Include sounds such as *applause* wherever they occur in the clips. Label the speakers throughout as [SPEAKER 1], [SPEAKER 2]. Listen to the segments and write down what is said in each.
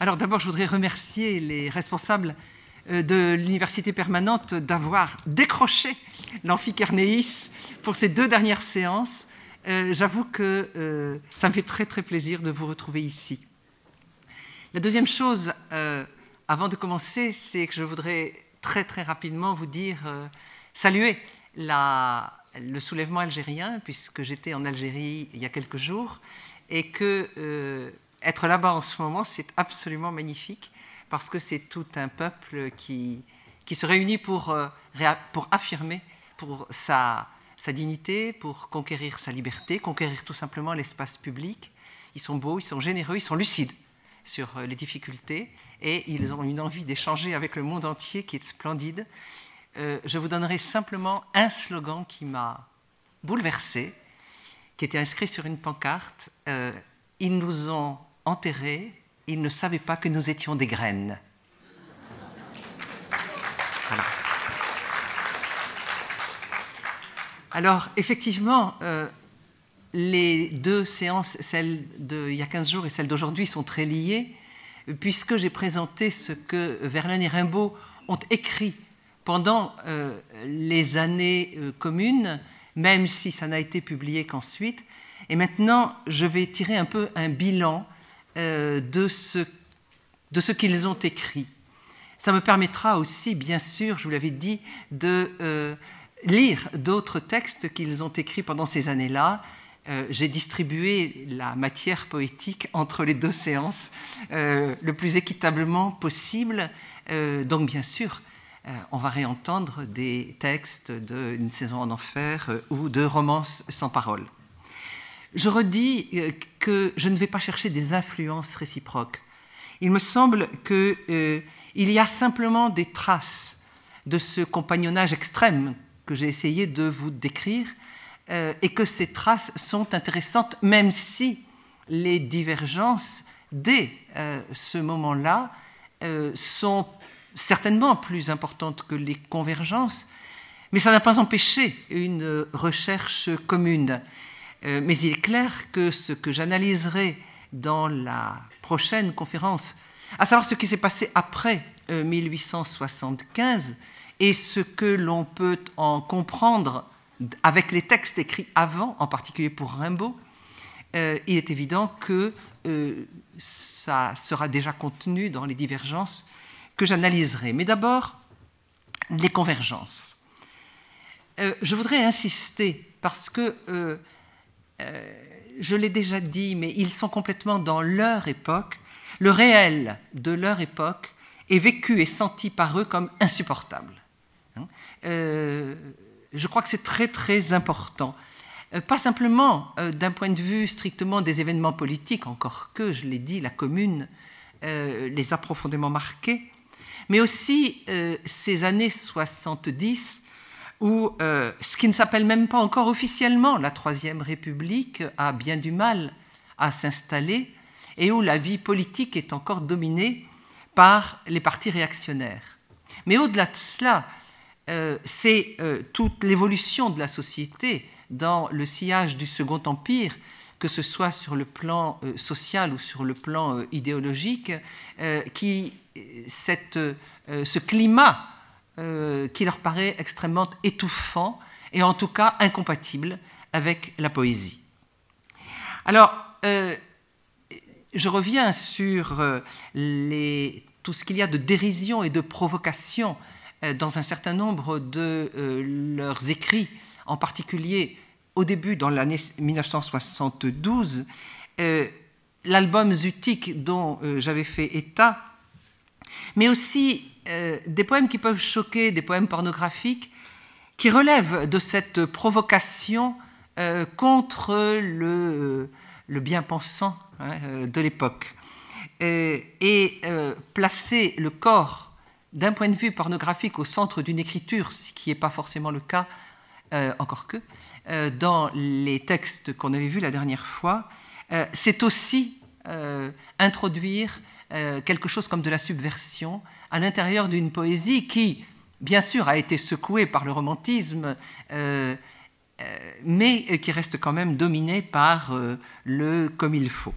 [SPEAKER 1] Alors d'abord, je voudrais remercier les responsables euh, de l'université permanente d'avoir décroché l'amphicarnéis pour ces deux dernières séances. Euh, j'avoue que euh, ça me fait très très plaisir de vous retrouver ici. La deuxième chose, avant de commencer, c'est que je voudrais très très rapidement vous dire, saluer la, le soulèvement algérien, puisque j'étais en Algérie il y a quelques jours, et que euh, être là-bas en ce moment, c'est absolument magnifique, parce que c'est tout un peuple qui, qui se réunit pour, euh, pour affirmer pour sa, sa dignité, pour conquérir sa liberté, conquérir tout simplement l'espace public. Ils sont beaux, ils sont généreux, ils sont lucides sur euh, les difficultés, et ils ont une envie d'échanger avec le monde entier qui est splendide. Euh, je vous donnerai simplement un slogan qui m'a bouleversé, qui était inscrit sur une pancarte. Euh, ils nous ont enterrés, ils ne savaient pas que nous étions des graines. Alors, effectivement, euh, les deux séances, celle d'il y a 15 jours et celle d'aujourd'hui, sont très liées, puisque j'ai présenté ce que Verlaine et Rimbaud ont écrit pendant euh, les années euh, communes, même si ça n'a été publié qu'ensuite. Et maintenant, je vais tirer un peu un bilan euh, de ce, qu'ils ont écrit. Ça me permettra aussi, bien sûr, je vous l'avais dit, de lire d'autres textes qu'ils ont écrits pendant ces années-là. j'ai distribué la matière poétique entre les deux séances le plus équitablement possible. donc bien sûr, euh, on va réentendre des textes d'une saison en enfer euh, ou de romances sans parole. Je redis euh, que je ne vais pas chercher des influences réciproques. Il me semble qu'il y a simplement des traces de ce compagnonnage extrême que j'ai essayé de vous décrire et que ces traces sont intéressantes même si les divergences dès ce moment-là sont certainement plus importante que les convergences, mais ça n'a pas empêché une recherche commune. Euh, mais il est clair que ce que j'analyserai dans la prochaine conférence, à savoir ce qui s'est passé après 1875 euh, et ce que l'on peut en comprendre avec les textes écrits avant, en particulier pour Rimbaud, euh, il est évident que ça sera déjà contenu dans les divergences que j'analyserai. Mais d'abord, les convergences. Euh, je voudrais insister parce que euh, euh, je l'ai déjà dit, mais ils sont complètement dans leur époque. Le réel de leur époque est vécu et senti par eux comme insupportable. Hein. je crois que c'est très très important. Pas simplement d'un point de vue strictement des événements politiques, encore que, je l'ai dit, la commune les a profondément marqués, mais aussi euh, ces années 70 où euh, ce qui ne s'appelle même pas encore officiellement la Troisième République a bien du mal à s'installer et où la vie politique est encore dominée par les partis réactionnaires. Mais au-delà de cela, euh, c'est toute l'évolution de la société dans le sillage du Second Empire que ce soit sur le plan euh, social ou sur le plan euh, idéologique, euh, qui, cette, ce climat qui leur paraît extrêmement étouffant et en tout cas incompatible avec la poésie. Alors, je reviens sur tout ce qu'il y a de dérision et de provocation dans un certain nombre de leurs écrits, en particulier au début, dans l'année 1972, euh, l'album zutique dont euh, j'avais fait état, mais aussi euh, des poèmes qui peuvent choquer, des poèmes pornographiques, qui relèvent de cette provocation contre le, bien-pensant hein, de l'époque. et placer le corps d'un point de vue pornographique au centre d'une écriture, ce qui n'est pas forcément le cas, encore que, euh, dans les textes qu'on avait vus la dernière fois, euh, c'est aussi euh, introduire quelque chose comme de la subversion à l'intérieur d'une poésie qui, bien sûr, a été secouée par le romantisme, mais qui reste quand même dominée par le comme il faut.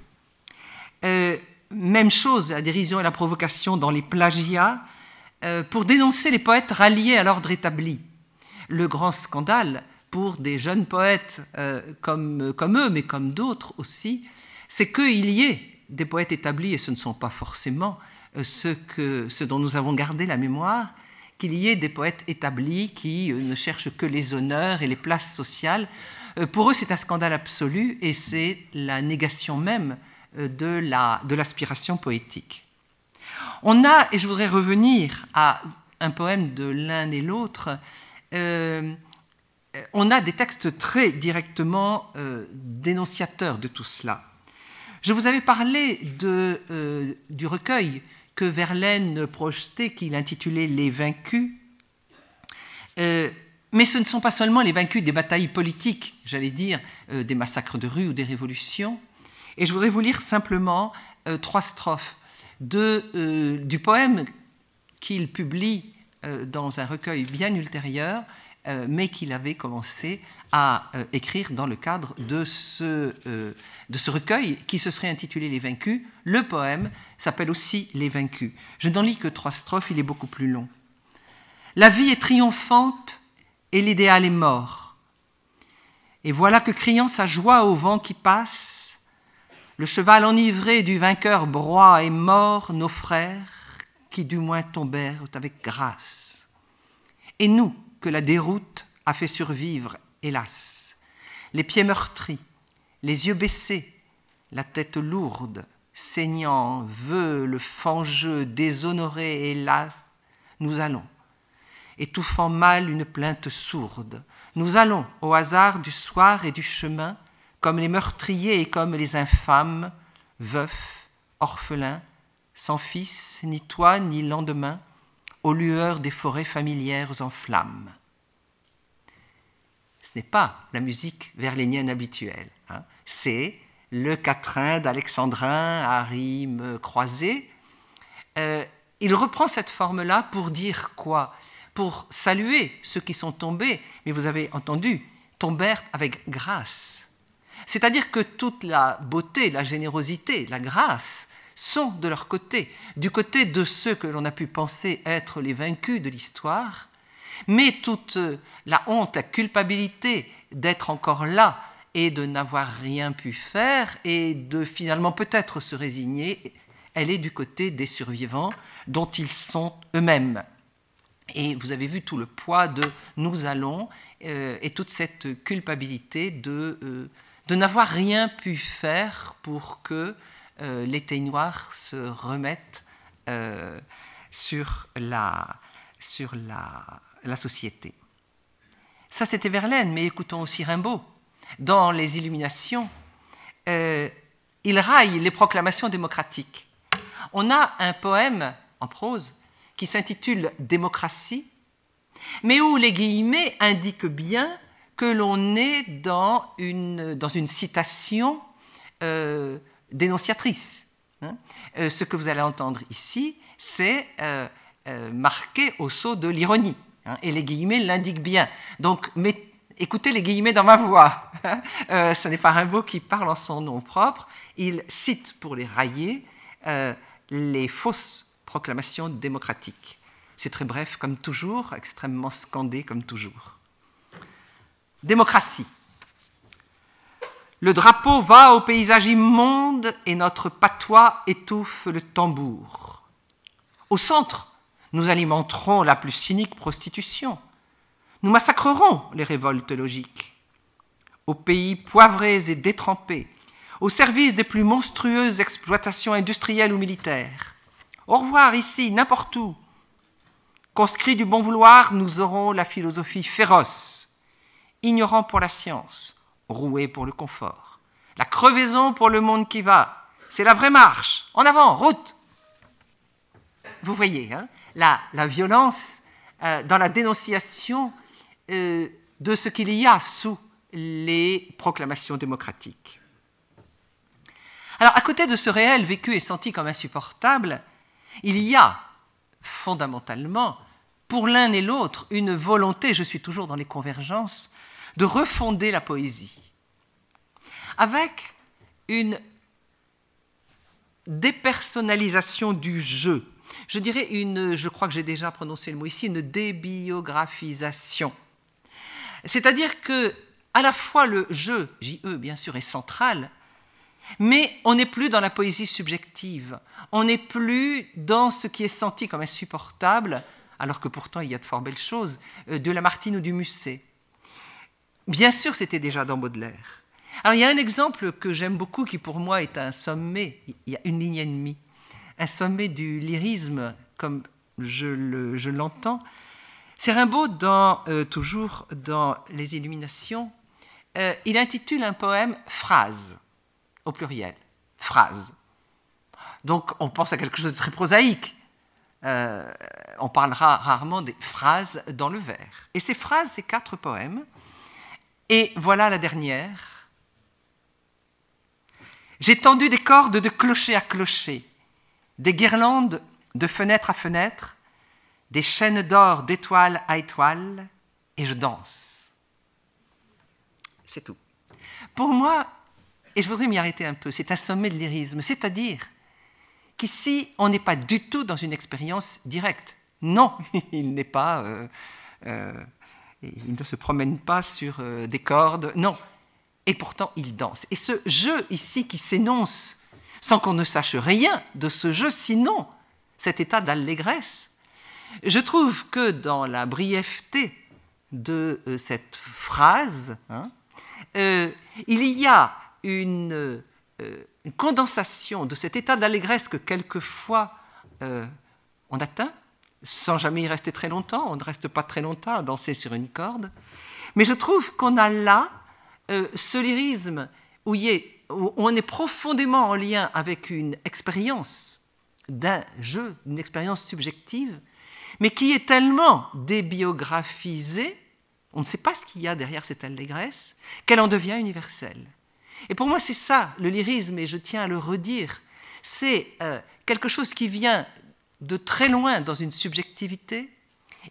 [SPEAKER 1] même chose, la dérision et la provocation dans les plagiats, pour dénoncer les poètes ralliés à l'ordre établi. Le grand scandale, pour des jeunes poètes euh, comme, comme eux, mais comme d'autres aussi, c'est qu'il y ait des poètes établis, et ce ne sont pas forcément euh, ceux, que, ceux dont nous avons gardé la mémoire, qu'il y ait des poètes établis qui euh, ne cherchent que les honneurs et les places sociales. Pour eux, c'est un scandale absolu et c'est la négation même de, la, de l'aspiration poétique. On a, et je voudrais revenir à un poème de l'un et l'autre, on a des textes très directement euh, dénonciateurs de tout cela. Je vous avais parlé euh, du recueil que Verlaine projetait, qu'il intitulait Les vaincus. Euh, mais ce ne sont pas seulement les vaincus des batailles politiques, j'allais dire, des massacres de rue ou des révolutions. Et je voudrais vous lire simplement trois strophes du poème qu'il publie dans un recueil bien ultérieur, euh, mais qu'il avait commencé à euh, écrire dans le cadre de ce, euh, de ce recueil qui se serait intitulé Les Vaincus. Le poème s'appelle aussi Les Vaincus. Je n'en lis que trois strophes, il est beaucoup plus long. La vie est triomphante et l'idéal est mort. Et voilà que criant sa joie au vent qui passe, le cheval enivré du vainqueur broie et mort nos frères qui du moins tombèrent avec grâce. Et nous, que la déroute a fait survivre, hélas. Les pieds meurtris, les yeux baissés, la tête lourde, saignant, le fangeux, déshonoré, hélas, nous allons, étouffant mal une plainte sourde, nous allons, au hasard du soir et du chemin, comme les meurtriers et comme les infâmes, veufs, orphelins, sans fils, ni toi, ni lendemain, aux lueurs des forêts familières en flammes. Ce n'est pas la musique verlénienne habituelle, hein. c'est le quatrain d'Alexandrin à rime croisées. Euh, il reprend cette forme-là pour dire quoi Pour saluer ceux qui sont tombés, mais vous avez entendu, tombèrent avec grâce. C'est-à-dire que toute la beauté, la générosité, la grâce sont de leur côté, du côté de ceux que l'on a pu penser être les vaincus de l'histoire, mais toute la honte, la culpabilité d'être encore là et de n'avoir rien pu faire et de finalement peut-être se résigner, elle est du côté des survivants dont ils sont eux-mêmes. Et vous avez vu tout le poids de nous allons euh, et toute cette culpabilité de, euh, de n'avoir rien pu faire pour que euh, les Teignoirs se remettent euh, sur la, sur la, société. Ça, c'était Verlaine, mais écoutons aussi Rimbaud. Dans Les Illuminations, euh, il raille les proclamations démocratiques. On a un poème en prose qui s'intitule Démocratie, mais où les guillemets indiquent bien que l'on est dans une, dans une citation dénonciatrice. Hein. Euh, ce que vous allez entendre ici, c'est euh, euh, marqué au sceau de l'ironie. Hein, et les guillemets l'indiquent bien. Donc, mais, écoutez les guillemets dans ma voix. Hein. ce n'est pas Rimbaud qui parle en son nom propre. Il cite, pour les railler, les fausses proclamations démocratiques. C'est très bref, comme toujours, extrêmement scandé, comme toujours. Démocratie. Le drapeau va au paysage immonde et notre patois étouffe le tambour. Au centre, nous alimenterons la plus cynique prostitution. Nous massacrerons les révoltes logiques. Au pays poivrés et détrempés, au service des plus monstrueuses exploitations industrielles ou militaires. Au revoir ici, n'importe où. Conscrits du bon vouloir, nous aurons la philosophie féroce, ignorant pour la science, roué pour le confort, la crevaison pour le monde qui va. C'est la vraie marche. En avant, route. Vous voyez, hein, la, violence euh, dans la dénonciation euh, de ce qu'il y a sous les proclamations démocratiques. Alors, à côté de ce réel vécu et senti comme insupportable, il y a fondamentalement, pour l'un et l'autre, une volonté, je suis toujours dans les convergences, de refonder la poésie, avec une dépersonnalisation du jeu. Je dirais une, je crois que j'ai déjà prononcé le mot ici, une débiographisation. C'est-à-dire que à la fois le jeu, J-E bien sûr, est central, mais on n'est plus dans la poésie subjective, on n'est plus dans ce qui est senti comme insupportable, alors que pourtant il y a de fort belles choses, euh, de Lamartine ou du Musset. Bien sûr, c'était déjà dans Baudelaire. Alors, il y a un exemple que j'aime beaucoup, qui pour moi est un sommet, il y a une ligne et demie, un sommet du lyrisme, comme je l'entends. C'est Rimbaud, dans, euh, toujours dans Les Illuminations, euh, il intitule un poème Phrase, au pluriel, Phrase. Donc, on pense à quelque chose de très prosaïque. Euh, on parlera rarement des phrases dans le vers. Et ces phrases, ces quatre poèmes, et voilà la dernière. J'ai tendu des cordes de clocher à clocher, des guirlandes de fenêtre à fenêtre, des chaînes d'or d'étoile à étoile, et je danse. C'est tout. Pour moi, et je voudrais m'y arrêter un peu, c'est un sommet de lyrisme, c'est-à-dire qu'ici, on n'est pas du tout dans une expérience directe. Non, *laughs* il n'est pas... Euh, euh, il ne se promène pas sur euh, des cordes, non. Et pourtant, il danse. Et ce jeu ici qui s'énonce, sans qu'on ne sache rien de ce jeu, sinon cet état d'allégresse, je trouve que dans la brièveté de euh, cette phrase, hein, euh, il y a une, condensation de cet état d'allégresse que quelquefois on atteint sans jamais y rester très longtemps. On ne reste pas très longtemps à danser sur une corde. Mais je trouve qu'on a là euh, ce lyrisme où, on est profondément en lien avec une expérience d'un jeu, une expérience subjective, mais qui est tellement débiographisée, on ne sait pas ce qu'il y a derrière cette allégresse, qu'elle en devient universelle. Et pour moi, c'est ça, le lyrisme, et je tiens à le redire, c'est euh, quelque chose qui vient de très loin dans une subjectivité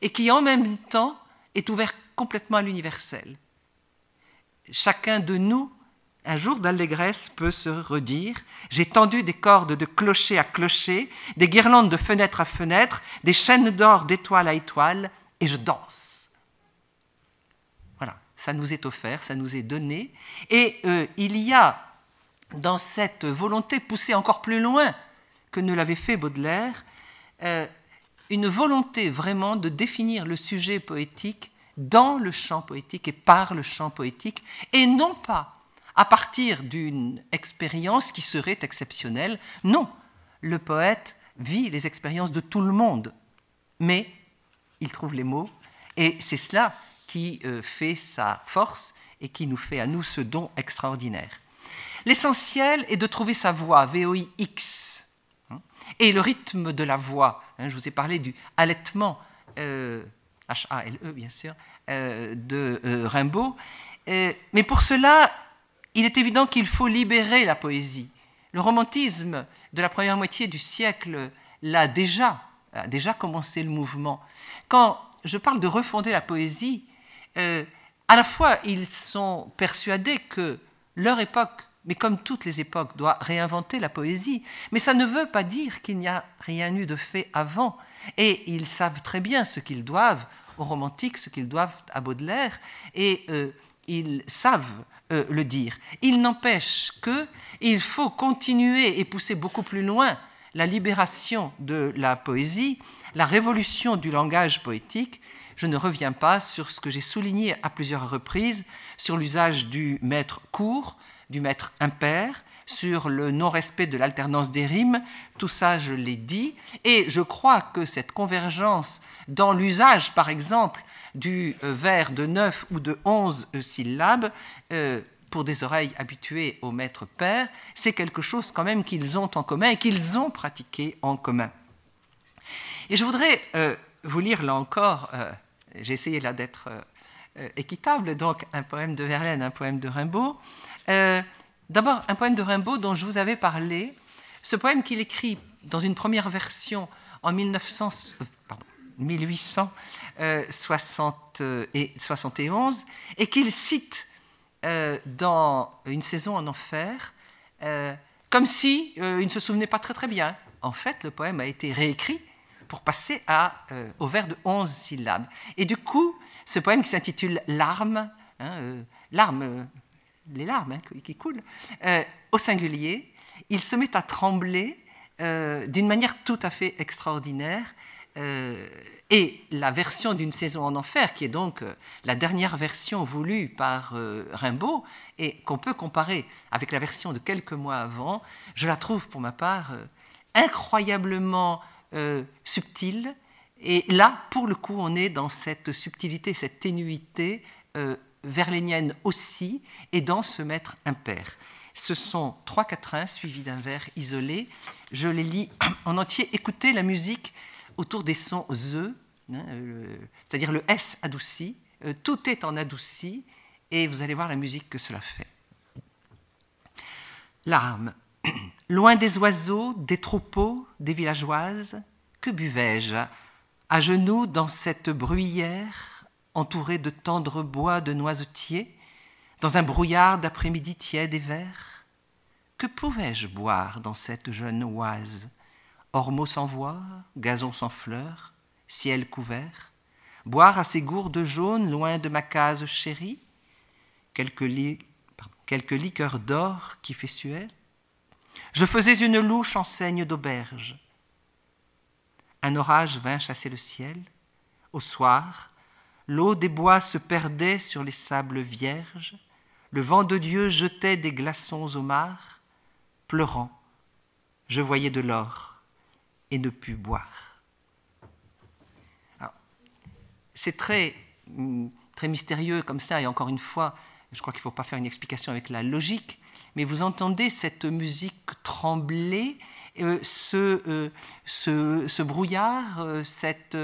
[SPEAKER 1] et qui en même temps est ouvert complètement à l'universel. Chacun de nous, un jour d'allégresse, peut se redire J'ai tendu des cordes de clocher à clocher, des guirlandes de fenêtre à fenêtre, des chaînes d'or d'étoile à étoile, et je danse. Voilà, ça nous est offert, ça nous est donné. Et euh, il y a dans cette volonté poussée encore plus loin que ne l'avait fait Baudelaire, euh, une volonté vraiment de définir le sujet poétique dans le champ poétique et par le champ poétique, et non pas à partir d'une expérience qui serait exceptionnelle. Non, le poète vit les expériences de tout le monde, mais il trouve les mots, et c'est cela qui euh, fait sa force et qui nous fait à nous ce don extraordinaire. L'essentiel est de trouver sa voie, VOIX, et le rythme de la voix, hein, je vous ai parlé du allaitement, H-A-L-E euh, bien sûr, euh, de euh, Rimbaud. mais pour cela, il est évident qu'il faut libérer la poésie. Le romantisme de la première moitié du siècle l'a déjà, a déjà commencé le mouvement. Quand je parle de refonder la poésie, à la fois ils sont persuadés que leur époque mais comme toutes les époques, doit réinventer la poésie. Mais ça ne veut pas dire qu'il n'y a rien eu de fait avant. Et ils savent très bien ce qu'ils doivent aux romantiques, ce qu'ils doivent à Baudelaire, et euh, ils savent euh, le dire. Il n'empêche que il faut continuer et pousser beaucoup plus loin la libération de la poésie, la révolution du langage poétique. Je ne reviens pas sur ce que j'ai souligné à plusieurs reprises sur l'usage du maître court, du maître impair, sur le non-respect de l'alternance des rimes, tout ça je l'ai dit, et je crois que cette convergence dans l'usage, par exemple, du euh, vers de 9 ou de 11 syllabes, euh, pour des oreilles habituées au maître père, c'est quelque chose quand même qu'ils ont en commun et qu'ils ont pratiqué en commun. Et je voudrais euh, vous lire là encore, j'ai essayé là d'être équitable, donc un poème de Verlaine, un poème de Rimbaud. Euh, d'abord, un poème de Rimbaud dont je vous avais parlé. Ce poème qu'il écrit dans une première version en 1900, euh, et 71, et qu'il cite euh, dans Une saison en enfer, comme si il ne se souvenait pas très très bien. En fait, le poème a été réécrit pour passer à, au vers de 11 syllabes. Et du coup, ce poème qui s'intitule Larme, hein, les larmes hein, qui coulent, euh, au singulier, il se met à trembler euh, d'une manière tout à fait extraordinaire. Euh, et la version d'une saison en enfer, qui est donc la dernière version voulue par Rimbaud, et qu'on peut comparer avec la version de quelques mois avant, je la trouve pour ma part incroyablement subtile. Et là, pour le coup, on est dans cette subtilité, cette ténuité verlénienne aussi, et dans ce maître impair. Ce sont trois quatrains suivis d'un vers isolé. Je les lis *clears throat* en entier. Écoutez la musique autour des sons E, c'est-à-dire le S adouci. Euh, tout est en adouci, et vous allez voir la musique que cela fait. Larmes. *clears throat* Loin des oiseaux, des troupeaux, des villageoises, que buvais-je À genoux dans cette bruyère, entouré de tendres bois de noisetiers, dans un brouillard d'après-midi tiède et vert Que pouvais-je boire dans cette jeune oise Ormeaux sans voix, gazon sans fleurs, ciel couvert Boire à ces gourdes jaunes loin de ma case chérie Quelques, liqueurs d'or qui fait Je faisais une louche en enseigne d'auberge. Un orage vint chasser le ciel. Au soir, l'eau des bois se perdait sur les sables vierges, le vent de Dieu jetait des glaçons au mar, pleurant, je voyais de l'or et ne pus boire. C'est très, mm, très mystérieux comme ça, et encore une fois, je crois qu'il ne faut pas faire une explication avec la logique, mais vous entendez cette musique trembler, euh, euh, ce, ce, brouillard, euh, cette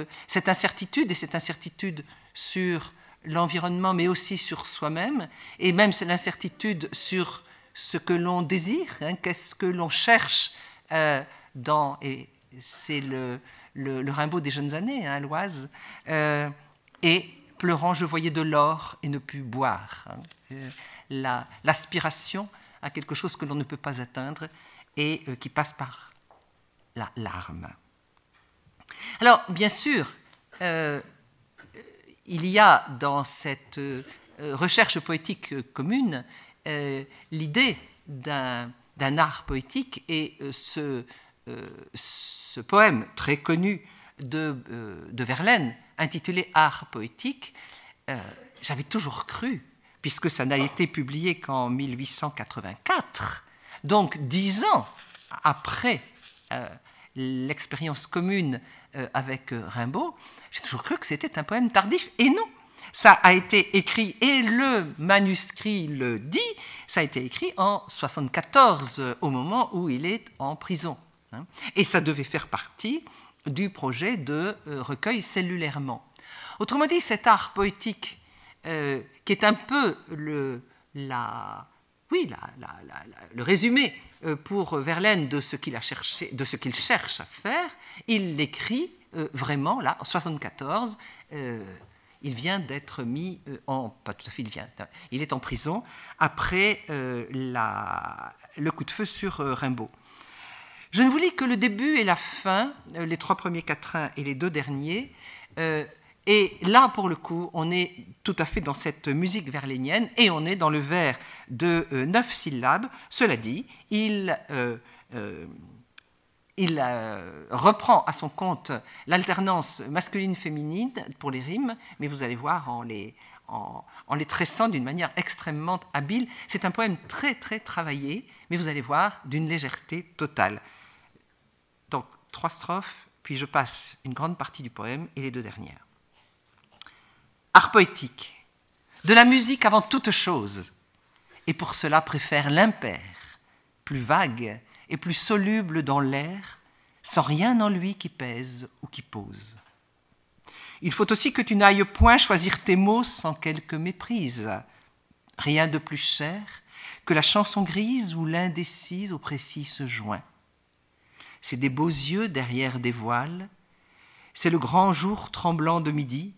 [SPEAKER 1] incertitude, et cette incertitude sur l'environnement, mais aussi sur soi-même, et même l'incertitude sur ce que l'on désire, hein, qu'est-ce que l'on cherche euh, dans, et c'est le, le, Rimbaud des jeunes années, à hein, l'Oise, euh, et pleurant, je voyais de l'or et ne pus boire. Hein. Euh, la, l'aspiration à quelque chose que l'on ne peut pas atteindre et qui passe par la larme. Alors, bien sûr, il y a dans cette euh, recherche poétique commune euh, l'idée d'un art poétique et euh, ce, poème très connu de, Verlaine intitulé Art poétique, j'avais toujours cru, puisque ça n'a été publié qu'en 1884, donc dix ans après l'expérience commune avec Rimbaud, j'ai toujours cru que c'était un poème tardif, et non. Ça a été écrit, et le manuscrit le dit, ça a été écrit en 74, au moment où il est en prison. Hein. Et ça devait faire partie du projet de euh, recueil cellulairement. Autrement dit, cet art poétique, euh, qui est un peu le, la, oui, le résumé euh, pour Verlaine de ce qu'il cherche à faire, il l'écrit euh, vraiment, là, en 1974, euh, il vient d'être mis euh, en... Pas tout à fait, il vient. Hein, il est en prison après le coup de feu sur Rimbaud. Je ne vous lis que le début et la fin, les trois premiers quatrains et les deux derniers. Et là, pour le coup, on est tout à fait dans cette musique verlénienne et on est dans le vers de neuf syllabes. Cela dit, il il euh, reprend à son compte l'alternance masculine-féminine pour les rimes, mais vous allez voir en les, tressant d'une manière extrêmement habile. C'est un poème très très travaillé, mais vous allez voir d'une légèreté totale. Donc trois strophes, puis je passe une grande partie du poème et les deux dernières. Art poétique, de la musique avant toute chose, et pour cela préfère l'impair, plus vague et plus soluble dans l'air, sans rien en lui qui pèse ou qui pose. Il faut aussi que tu n'ailles point choisir tes mots sans quelque méprise. Rien de plus cher que la chanson grise où l'indécise au précis se joint. C'est des beaux yeux derrière des voiles, c'est le grand jour tremblant de midi,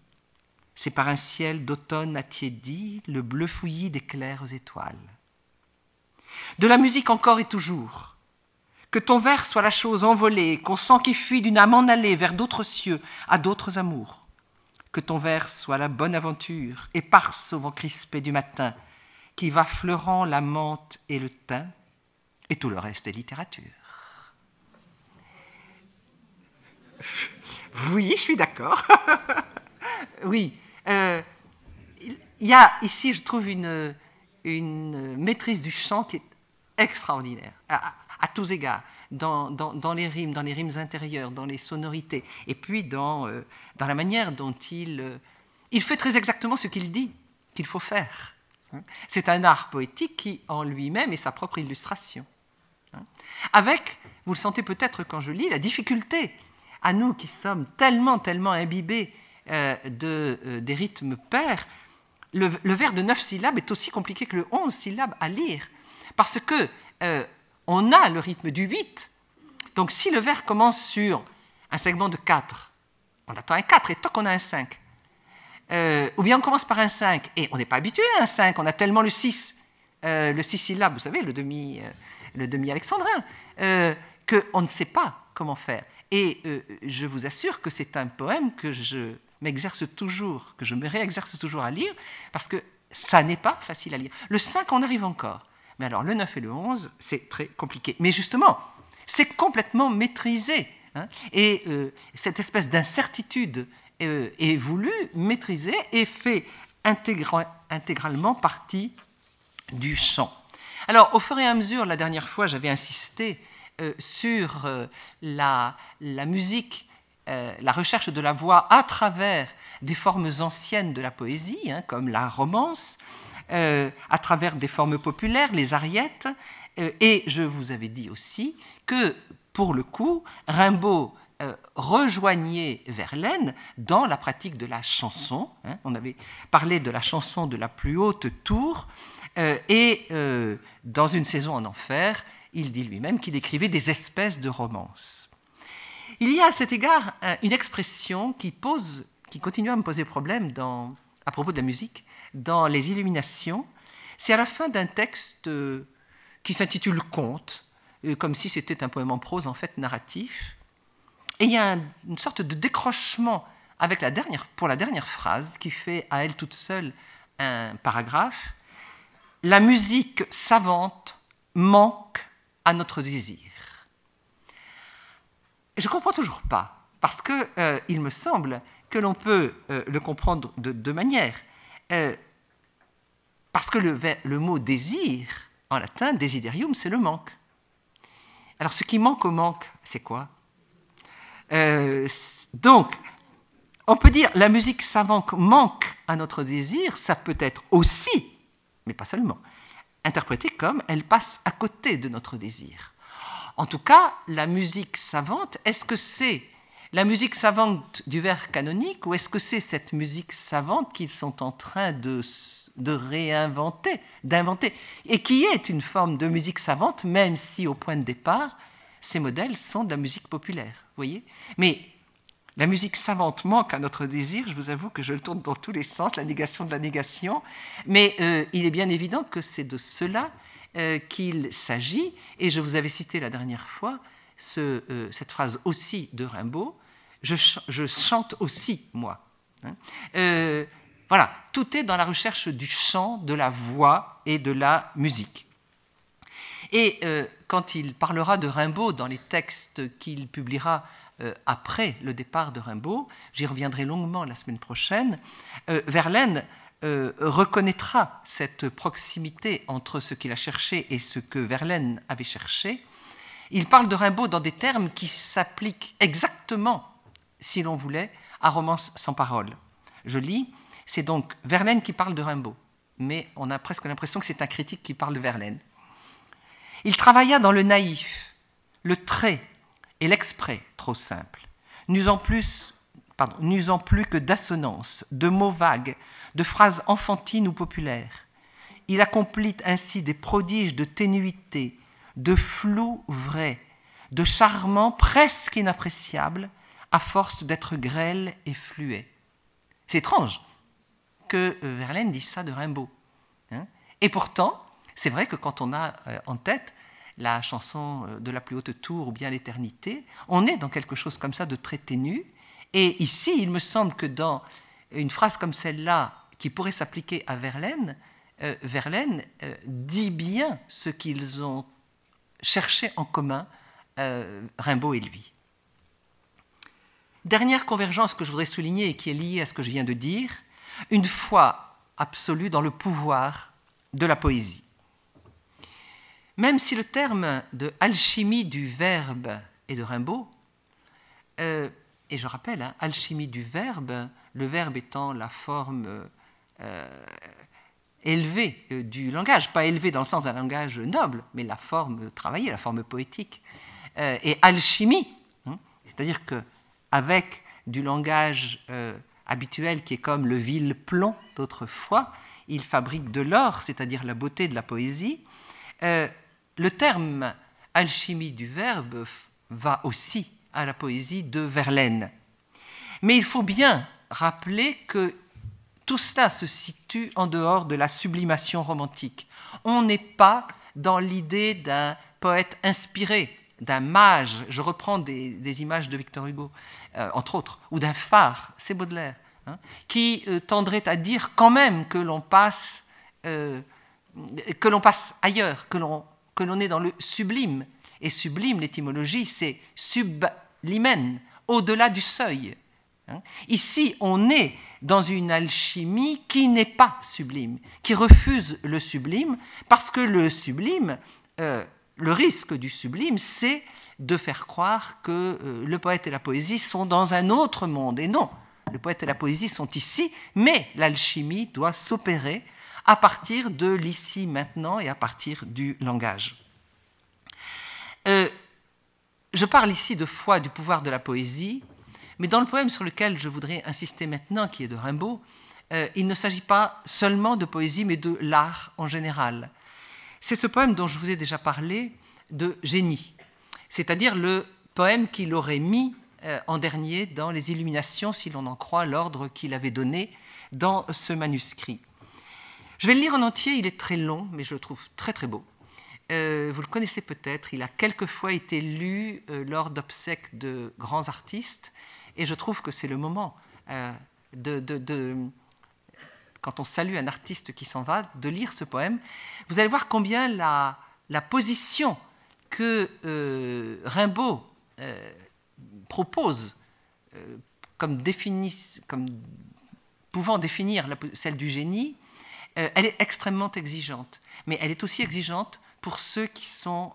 [SPEAKER 1] c'est par un ciel d'automne attiédi le bleu fouillis des claires étoiles. De la musique encore et toujours, que ton vers soit la chose envolée, qu'on sent qui fuit d'une âme en allée vers d'autres cieux, à d'autres amours. Que ton vers soit la bonne aventure, éparse au vent crispé du matin, qui va fleurant la menthe et le thym, et tout le reste est littérature. Oui, je suis d'accord. *laughs* oui. Euh, il y a ici, je trouve, une, une maîtrise du chant qui est extraordinaire. Ah, ah à tous égards, dans, dans, les rimes, dans les rimes intérieures, dans les sonorités, et puis dans, euh, dans la manière dont il... Euh, il fait très exactement ce qu'il dit qu'il faut faire. Hein. C'est un art poétique qui, en lui-même, est sa propre illustration. Hein. Avec, vous le sentez peut-être quand je lis, la difficulté à nous qui sommes tellement, tellement imbibés euh, de, des rythmes pairs, le, vers de neuf syllabes est aussi compliqué que le onze syllabes à lire. Parce que on a le rythme du 8. Donc si le vers commence sur un segment de 4, on attend un 4 et toc, on a un 5. Euh, ou bien on commence par un 5 et on n'est pas habitué à un 5, on a tellement le 6, euh, le 6 syllabes, vous savez, le demi, euh, le demi alexandrin, qu'on ne sait pas comment faire. Et je vous assure que c'est un poème que je m'exerce toujours, que je me réexerce toujours à lire, parce que ça n'est pas facile à lire. Le 5, on arrive encore. Mais alors le 9 et le 11, c'est très compliqué. Mais justement, c'est complètement maîtrisé. Hein. et euh, cette espèce d'incertitude euh, est voulue, maîtrisée et fait intégralement partie du chant. Alors, au fur et à mesure, la dernière fois, j'avais insisté euh, sur la, musique, la recherche de la voix à travers des formes anciennes de la poésie, hein, comme la romance, euh, à travers des formes populaires, les ariettes. Euh, et je vous avais dit aussi que, pour le coup, Rimbaud euh, rejoignait Verlaine dans la pratique de la chanson. Hein. on avait parlé de la chanson de la plus haute tour. et dans Une saison en enfer, il dit lui-même qu'il écrivait des espèces de romances. Il y a à cet égard une expression qui pose, qui continue à me poser problème dans, à propos de la musique, dans Les Illuminations, c'est à la fin d'un texte euh, qui s'intitule Conte, euh, comme si c'était un poème en prose, en fait, narratif. Et il y a une sorte de décrochement avec la dernière, pour la dernière phrase qui fait à elle toute seule un paragraphe. La musique savante manque à notre désir. Je ne comprends toujours pas, parce qu'il euh, me semble que l'on peut euh, le comprendre de deux manières. Euh, parce que le, mot désir, en latin, desiderium, c'est le manque. Alors ce qui manque au manque, c'est quoi euh, Donc, on peut dire la musique savante manque à notre désir, ça peut être aussi, mais pas seulement, interprété comme elle passe à côté de notre désir. En tout cas, la musique savante, est-ce que c'est la musique savante du vers canonique ou est-ce que c'est cette musique savante qu'ils sont en train de, réinventer, d'inventer, et qui est une forme de musique savante, même si au point de départ, ces modèles sont de la musique populaire, voyez Mais la musique savante manque à notre désir, je vous avoue que je le tourne dans tous les sens, la négation de la négation, mais euh, il est bien évident que c'est de cela euh, qu'il s'agit, et je vous avais cité la dernière fois euh, cette phrase aussi de Rimbaud, je, chante aussi, moi. Hein. Euh, voilà, tout est dans la recherche du chant, de la voix et de la musique. Et euh, quand il parlera de Rimbaud dans les textes qu'il publiera après le départ de Rimbaud, j'y reviendrai longuement la semaine prochaine, Verlaine reconnaîtra cette proximité entre ce qu'il a cherché et ce que Verlaine avait cherché, il parle de Rimbaud dans des termes qui s'appliquent exactement, si l'on voulait, à Romance sans parole. Je lis, c'est donc Verlaine qui parle de Rimbaud, mais on a presque l'impression que c'est un critique qui parle de Verlaine. Il travailla dans le naïf, le trait et l'exprès trop simple, n'usant plus, n'usant plus que d'assonances, de mots vagues, de phrases enfantines ou populaires. Il accomplit ainsi des prodiges de ténuité, de flou vrai, de charmant presque inappréciable, à force d'être grêle et fluet. C'est étrange que euh, Verlaine dise ça de Rimbaud. Hein. et pourtant, c'est vrai que quand on a euh, en tête la chanson euh, de la plus haute tour ou bien l'éternité, on est dans quelque chose comme ça de très ténu. Et ici, il me semble que dans une phrase comme celle-là, qui pourrait s'appliquer à Verlaine, Verlaine dit bien ce qu'ils ont cherchaient en commun euh, Rimbaud et lui. Dernière convergence que je voudrais souligner et qui est liée à ce que je viens de dire, une foi absolue dans le pouvoir de la poésie. Même si le terme de alchimie du verbe est de Rimbaud, euh, et je rappelle, hein, alchimie du verbe, le verbe étant la forme euh, élevé euh, du langage, pas élevé dans le sens d'un langage noble, mais la forme travaillée, la forme poétique, euh, et alchimie, hein. c'est-à-dire que avec du langage euh, habituel qui est comme le vil plomb d'autrefois, il fabrique de l'or, c'est-à-dire la beauté de la poésie. le terme alchimie du verbe va aussi à la poésie de Verlaine. Mais il faut bien rappeler que tout cela se situe en dehors de la sublimation romantique. On n'est pas dans l'idée d'un poète inspiré, d'un mage, je reprends des, images de Victor Hugo, euh, entre autres, ou d'un phare, c'est Baudelaire, hein, qui euh, tendrait à dire quand même que l'on passe, euh, que l'on passe ailleurs, que l'on, que l'on est dans le sublime. Et sublime, l'étymologie, c'est sublimen, au-delà du seuil. Hein. Ici, on est dans une alchimie qui n'est pas sublime, qui refuse le sublime, parce que le sublime, euh, le risque du sublime, c'est de faire croire que euh, le poète et la poésie sont dans un autre monde. Et non, le poète et la poésie sont ici, mais l'alchimie doit s'opérer à partir de l'ici maintenant et à partir du langage. Euh, je parle ici de foi du pouvoir de la poésie mais dans le poème sur lequel je voudrais insister maintenant, qui est de Rimbaud, euh, il ne s'agit pas seulement de poésie, mais de l'art en général. C'est ce poème dont je vous ai déjà parlé, de génie, c'est-à-dire le poème qu'il aurait mis euh, en dernier dans les illuminations, si l'on en croit l'ordre qu'il avait donné dans ce manuscrit. Je vais le lire en entier, il est très long, mais je le trouve très très beau. Euh, vous le connaissez peut-être, il a quelquefois été lu lors d'obsèques de grands artistes. Et je trouve que c'est le moment euh, de, quand on salue un artiste qui s'en va, de lire ce poème. Vous allez voir combien la, la position que euh, Rimbaud euh, propose comme, comme pouvant définir celle du génie, elle est extrêmement exigeante. Mais elle est aussi exigeante pour ceux qui sont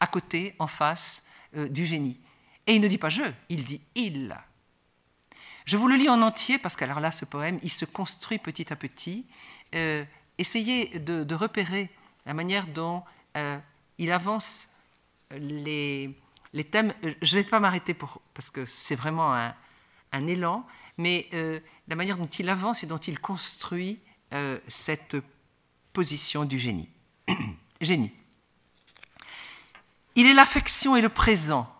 [SPEAKER 1] à côté, en face du génie. Et il ne dit pas je, il dit il. Je vous le lis en entier parce qu'alors là, ce poème, il se construit petit à petit. Euh, essayez de, repérer la manière dont euh, il avance les, thèmes. Je ne vais pas m'arrêter parce que c'est vraiment un, élan, mais euh, la manière dont il avance et dont il construit cette position du génie. *clears throat* génie. Il est l'affection et le présent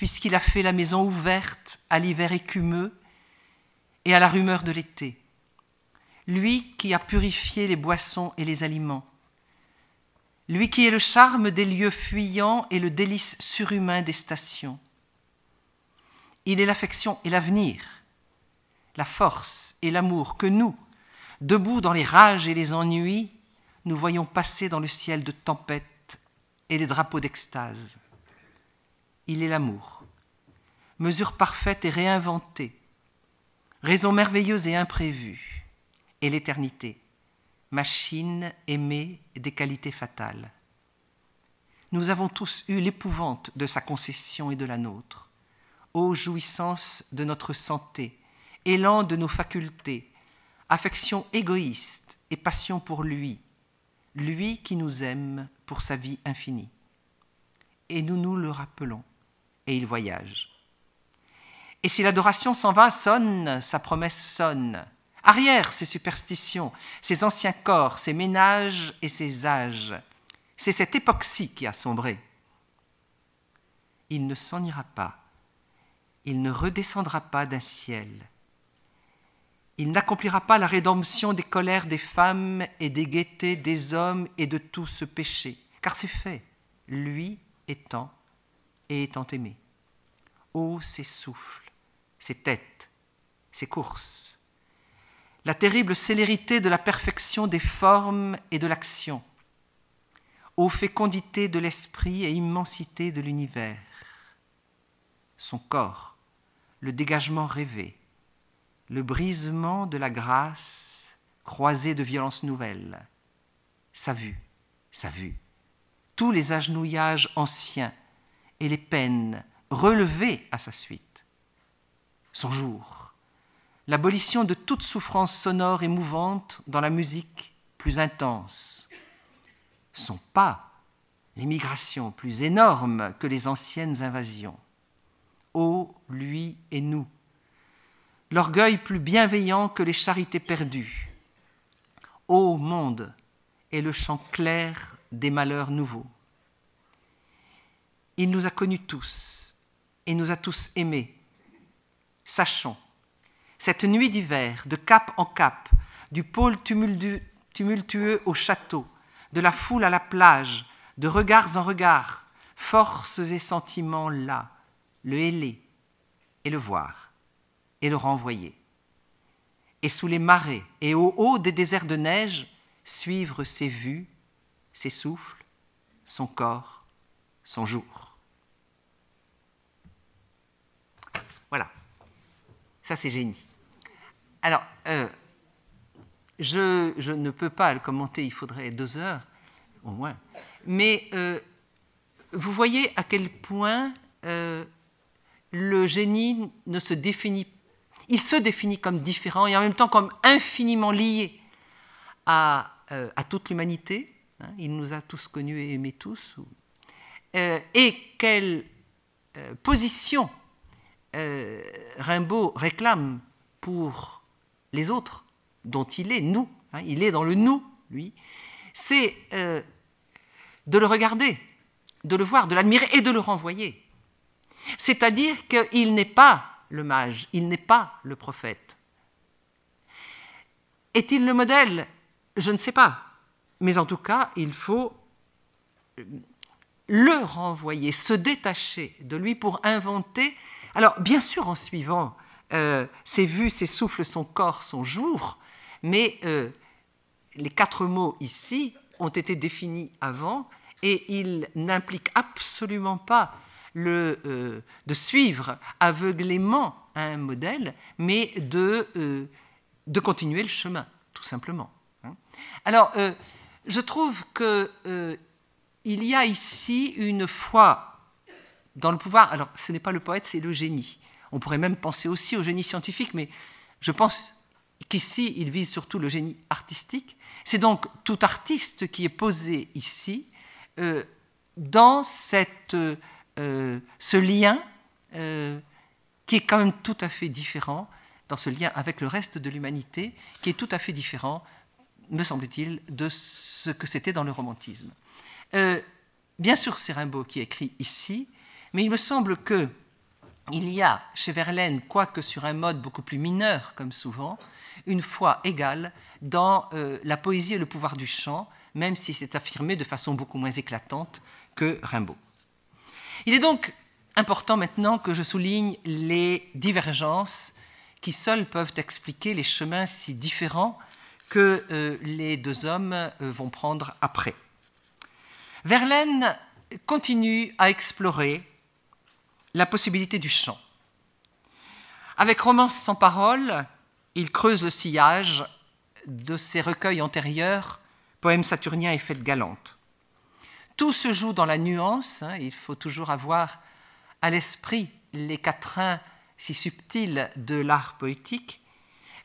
[SPEAKER 1] puisqu'il a fait la maison ouverte à l'hiver écumeux et à la rumeur de l'été. Lui qui a purifié les boissons et les aliments. Lui qui est le charme des lieux fuyants et le délice surhumain des stations. Il est l'affection et l'avenir, la force et l'amour que nous, debout dans les rages et les ennuis, nous voyons passer dans le ciel de tempête et les drapeaux d'extase il est l'amour. Mesure parfaite et réinventée, raison merveilleuse et imprévue, et l'éternité, machine aimée des qualités fatales. Nous avons tous eu l'épouvante de sa concession et de la nôtre. Ô jouissance de notre santé, élan de nos facultés, affection égoïste et passion pour lui, lui qui nous aime pour sa vie infinie. Et nous nous le rappelons et il voyage. Et si l'adoration s'en va, sonne, sa promesse sonne. Arrière ses superstitions, ses anciens corps, ses ménages et ses âges. C'est cette époque qui a sombré. Il ne s'en ira pas, il ne redescendra pas d'un ciel. Il n'accomplira pas la rédemption des colères des femmes et des gaietés des hommes et de tout ce péché, car c'est fait, lui étant et étant aimé ô ses souffles, ses têtes, ses courses, la terrible célérité de la perfection des formes et de l'action, ô fécondité de l'esprit et immensité de l'univers, son corps, le dégagement rêvé, le brisement de la grâce croisée de violences nouvelles, sa vue, sa vue, tous les agenouillages anciens et les peines relevé à sa suite son jour, l'abolition de toute souffrance sonore et mouvante dans la musique plus intense, son pas, l'immigration plus énorme que les anciennes invasions, ô lui et nous, l'orgueil plus bienveillant que les charités perdues, ô monde et le chant clair des malheurs nouveaux. Il nous a connus tous, et nous a tous aimés. Sachons, cette nuit d'hiver, de cap en cap, du pôle tumultueux au château, de la foule à la plage, de regards en regards, forces et sentiments là, le héler et le voir et le renvoyer. Et sous les marées et au haut des déserts de neige, suivre ses vues, ses souffles, son corps, son jour. Voilà. Ça, c'est génie. Alors, euh, je, ne peux pas le commenter, il faudrait deux heures, au moins. Mais euh, vous voyez à quel point euh, le génie ne se définit Il se définit comme différent et en même temps comme infiniment lié à, toute l'humanité. Hein. il nous a tous connus et aimés tous. et quelle position euh, Rimbaud réclame pour les autres, dont il est nous, hein, il est dans le nous, lui, c'est euh, de le regarder, de le voir, de l'admirer et de le renvoyer. C'est-à-dire qu'il n'est pas le mage, il n'est pas le prophète. Est-il le modèle Je ne sais pas. Mais en tout cas, il faut euh, le renvoyer, se détacher de lui pour inventer alors, bien sûr, en suivant euh, ses vues, ses souffles, son corps, son jour, mais euh, les quatre mots ici ont été définis avant et ils n'impliquent absolument pas euh, de suivre aveuglément un modèle, mais de, de continuer le chemin, tout simplement. Hein. Alors, je trouve qu'il y a ici une foi dans le pouvoir, alors ce n'est pas le poète, c'est le génie. On pourrait même penser aussi au génie scientifique, mais je pense qu'ici, il vise surtout le génie artistique. C'est donc tout artiste qui est posé ici euh, dans euh, ce lien euh, qui est quand même tout à fait différent, dans ce lien avec le reste de l'humanité, qui est tout à fait différent, me semble-t-il, de ce que c'était dans le romantisme. bien sûr, c'est Rimbaud qui écrit ici, mais il me semble que il y a chez Verlaine, quoique sur un mode beaucoup plus mineur comme souvent, une foi égale dans euh, la poésie et le pouvoir du chant, même si c'est affirmé de façon beaucoup moins éclatante que Rimbaud. Il est donc important maintenant que je souligne les divergences qui seules peuvent expliquer les chemins si différents que euh, les deux hommes euh, vont prendre après. Verlaine continue à explorer la possibilité du chant. Avec Romance sans parole, il creuse le sillage de ses recueils antérieurs, poèmes saturniens et fêtes galantes. Tout se joue dans la nuance, hein, il faut toujours avoir à l'esprit les quatrains si subtils de l'art poétique.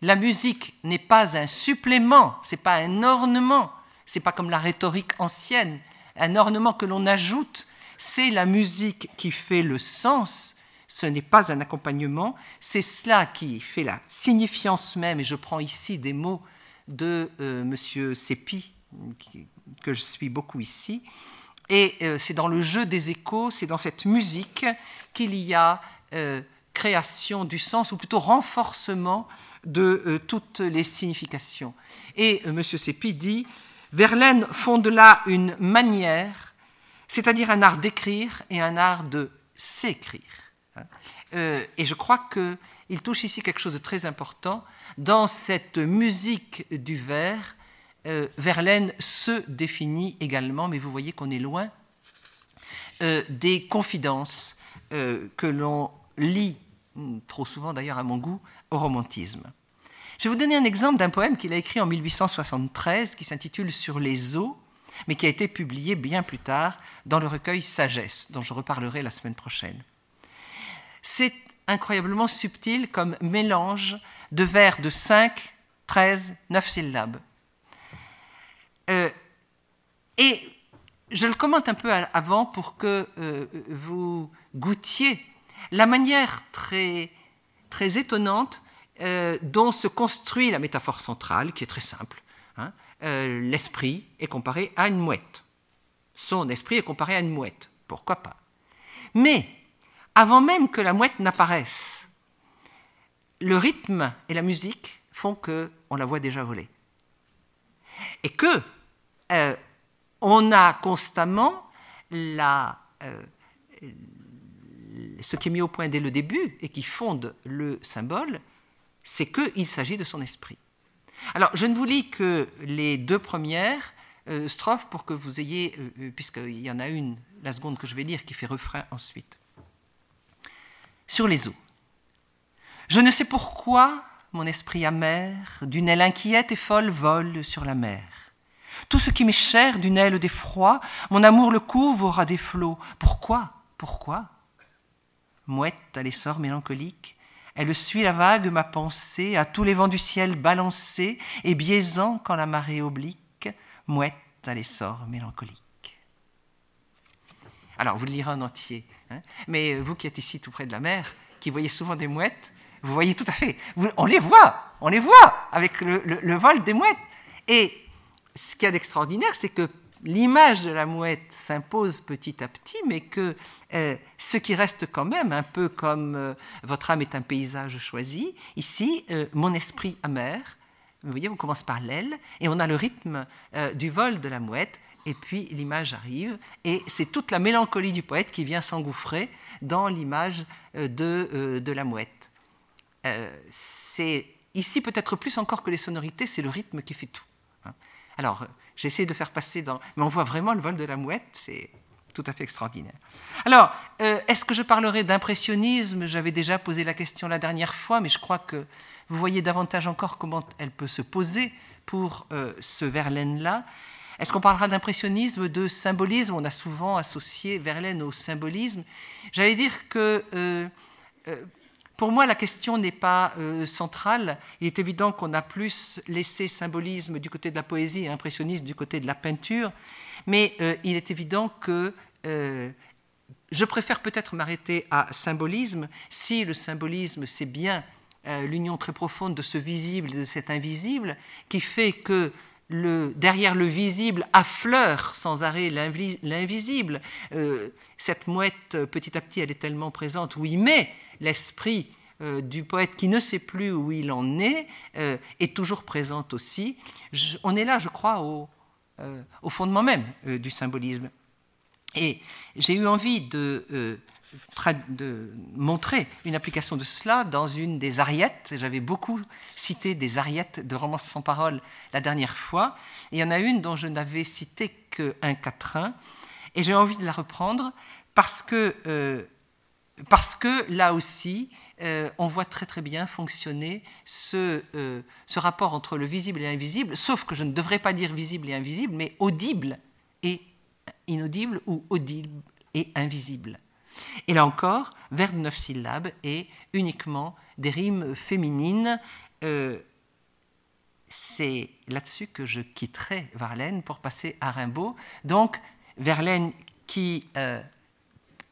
[SPEAKER 1] La musique n'est pas un supplément, c'est pas un ornement, c'est pas comme la rhétorique ancienne, un ornement que l'on ajoute c'est la musique qui fait le sens, ce n'est pas un accompagnement, c'est cela qui fait la signifiance même, et je prends ici des mots de euh, M. Sépi, que je suis beaucoup ici, et euh, c'est dans le jeu des échos, c'est dans cette musique qu'il y a euh, création du sens, ou plutôt renforcement de toutes les significations. Et M. Sépi dit Verlaine fonde là une manière c'est-à-dire un art d'écrire et un art de s'écrire. Euh, et je crois qu'il touche ici quelque chose de très important. Dans cette musique du vers, euh, Verlaine se définit également, mais vous voyez qu'on est loin euh, des confidences que l'on lit, mm, trop souvent d'ailleurs à mon goût, au romantisme. Je vais vous donner un exemple d'un poème qu'il a écrit en 1873 qui s'intitule Sur les eaux mais qui a été publié bien plus tard dans le recueil Sagesse, dont je reparlerai la semaine prochaine. C'est incroyablement subtil comme mélange de vers de 5, 13, 9 syllabes. Euh, et je le commente un peu avant pour que euh, vous goûtiez la manière très, étonnante euh, dont se construit la métaphore centrale, qui est très simple. Hein. Euh, l'esprit est comparé à une mouette. Son esprit est comparé à une mouette. Pourquoi pas Mais, avant même que la mouette n'apparaisse, le rythme et la musique font que on la voit déjà voler. Et que euh, on a constamment euh, ce qui est mis au point dès le début et qui fonde le symbole, c'est qu'il s'agit de son esprit. Alors, je ne vous lis que les deux premières euh, strophes pour que vous ayez, euh, euh, puisqu'il y en a une, la seconde que je vais lire, qui fait refrain ensuite. Sur les eaux. Je ne sais pourquoi mon esprit amer, d'une aile inquiète et folle, vole sur la mer. Tout ce qui m'est cher, d'une aile d'effroi, mon amour le couvre des flots. Pourquoi Pourquoi Mouette à l'essor mélancolique, elle suit la vague, ma pensée, à tous les vents du ciel balancée et biaisant quand la marée oblique, mouette à l'essor mélancolique. Alors, vous le lirez en entier, hein. mais vous qui êtes ici tout près de la mer, qui voyez souvent des mouettes, vous voyez tout à fait, on les voit, on les voit avec le, le vol des mouettes. Et ce qu'il y a d'extraordinaire, c'est que l'image de la mouette s'impose petit à petit, mais que euh, ce qui reste quand même, un peu comme euh, votre âme est un paysage choisi, ici, euh, mon esprit amer, vous voyez, on commence par l'aile, et on a le rythme du vol de la mouette, et puis l'image arrive, et c'est toute la mélancolie du poète qui vient s'engouffrer dans l'image de, de, la mouette. c'est ici peut-être plus encore que les sonorités, c'est le rythme qui fait tout. Hein. Alors, J'essaie de faire passer dans... Mais on voit vraiment le vol de la mouette, c'est tout à fait extraordinaire. Alors, euh, est-ce que je parlerai d'impressionnisme J'avais déjà posé la question la dernière fois, mais je crois que vous voyez davantage encore comment elle peut se poser pour euh, ce Verlaine-là. Est-ce qu'on parlera d'impressionnisme, de symbolisme On a souvent associé Verlaine au symbolisme. J'allais dire que... Euh, pour moi, la question n'est pas euh, centrale. Il est évident qu'on a plus laissé symbolisme du côté de la poésie et impressionnisme du côté de la peinture, mais euh, il est évident que euh, je préfère peut-être m'arrêter à symbolisme. Si le symbolisme, c'est bien l'union très profonde de ce visible et de cet invisible, qui fait que le, derrière le visible affleure sans arrêt l'invisible. cette mouette, petit à petit, elle est tellement présente, oui, mais l'esprit euh, du poète qui ne sait plus où il en est euh, est toujours présente aussi. on est là, je crois, au, euh, au fondement même du symbolisme. Et j'ai eu envie de, de, montrer une application de cela dans une des ariettes. J'avais beaucoup cité des ariettes de romances sans parole la dernière fois. il y en a une dont je n'avais cité qu'un quatrain. Et j'ai envie de la reprendre parce que parce que là aussi, euh, on voit très très bien fonctionner ce, euh, ce rapport entre le visible et l'invisible, sauf que je ne devrais pas dire visible et invisible, mais audible et inaudible ou audible et invisible. Et là encore, vers neuf syllabes et uniquement des rimes féminines. Euh, c'est là-dessus que je quitterai Verlaine pour passer à Rimbaud. Donc, Verlaine qui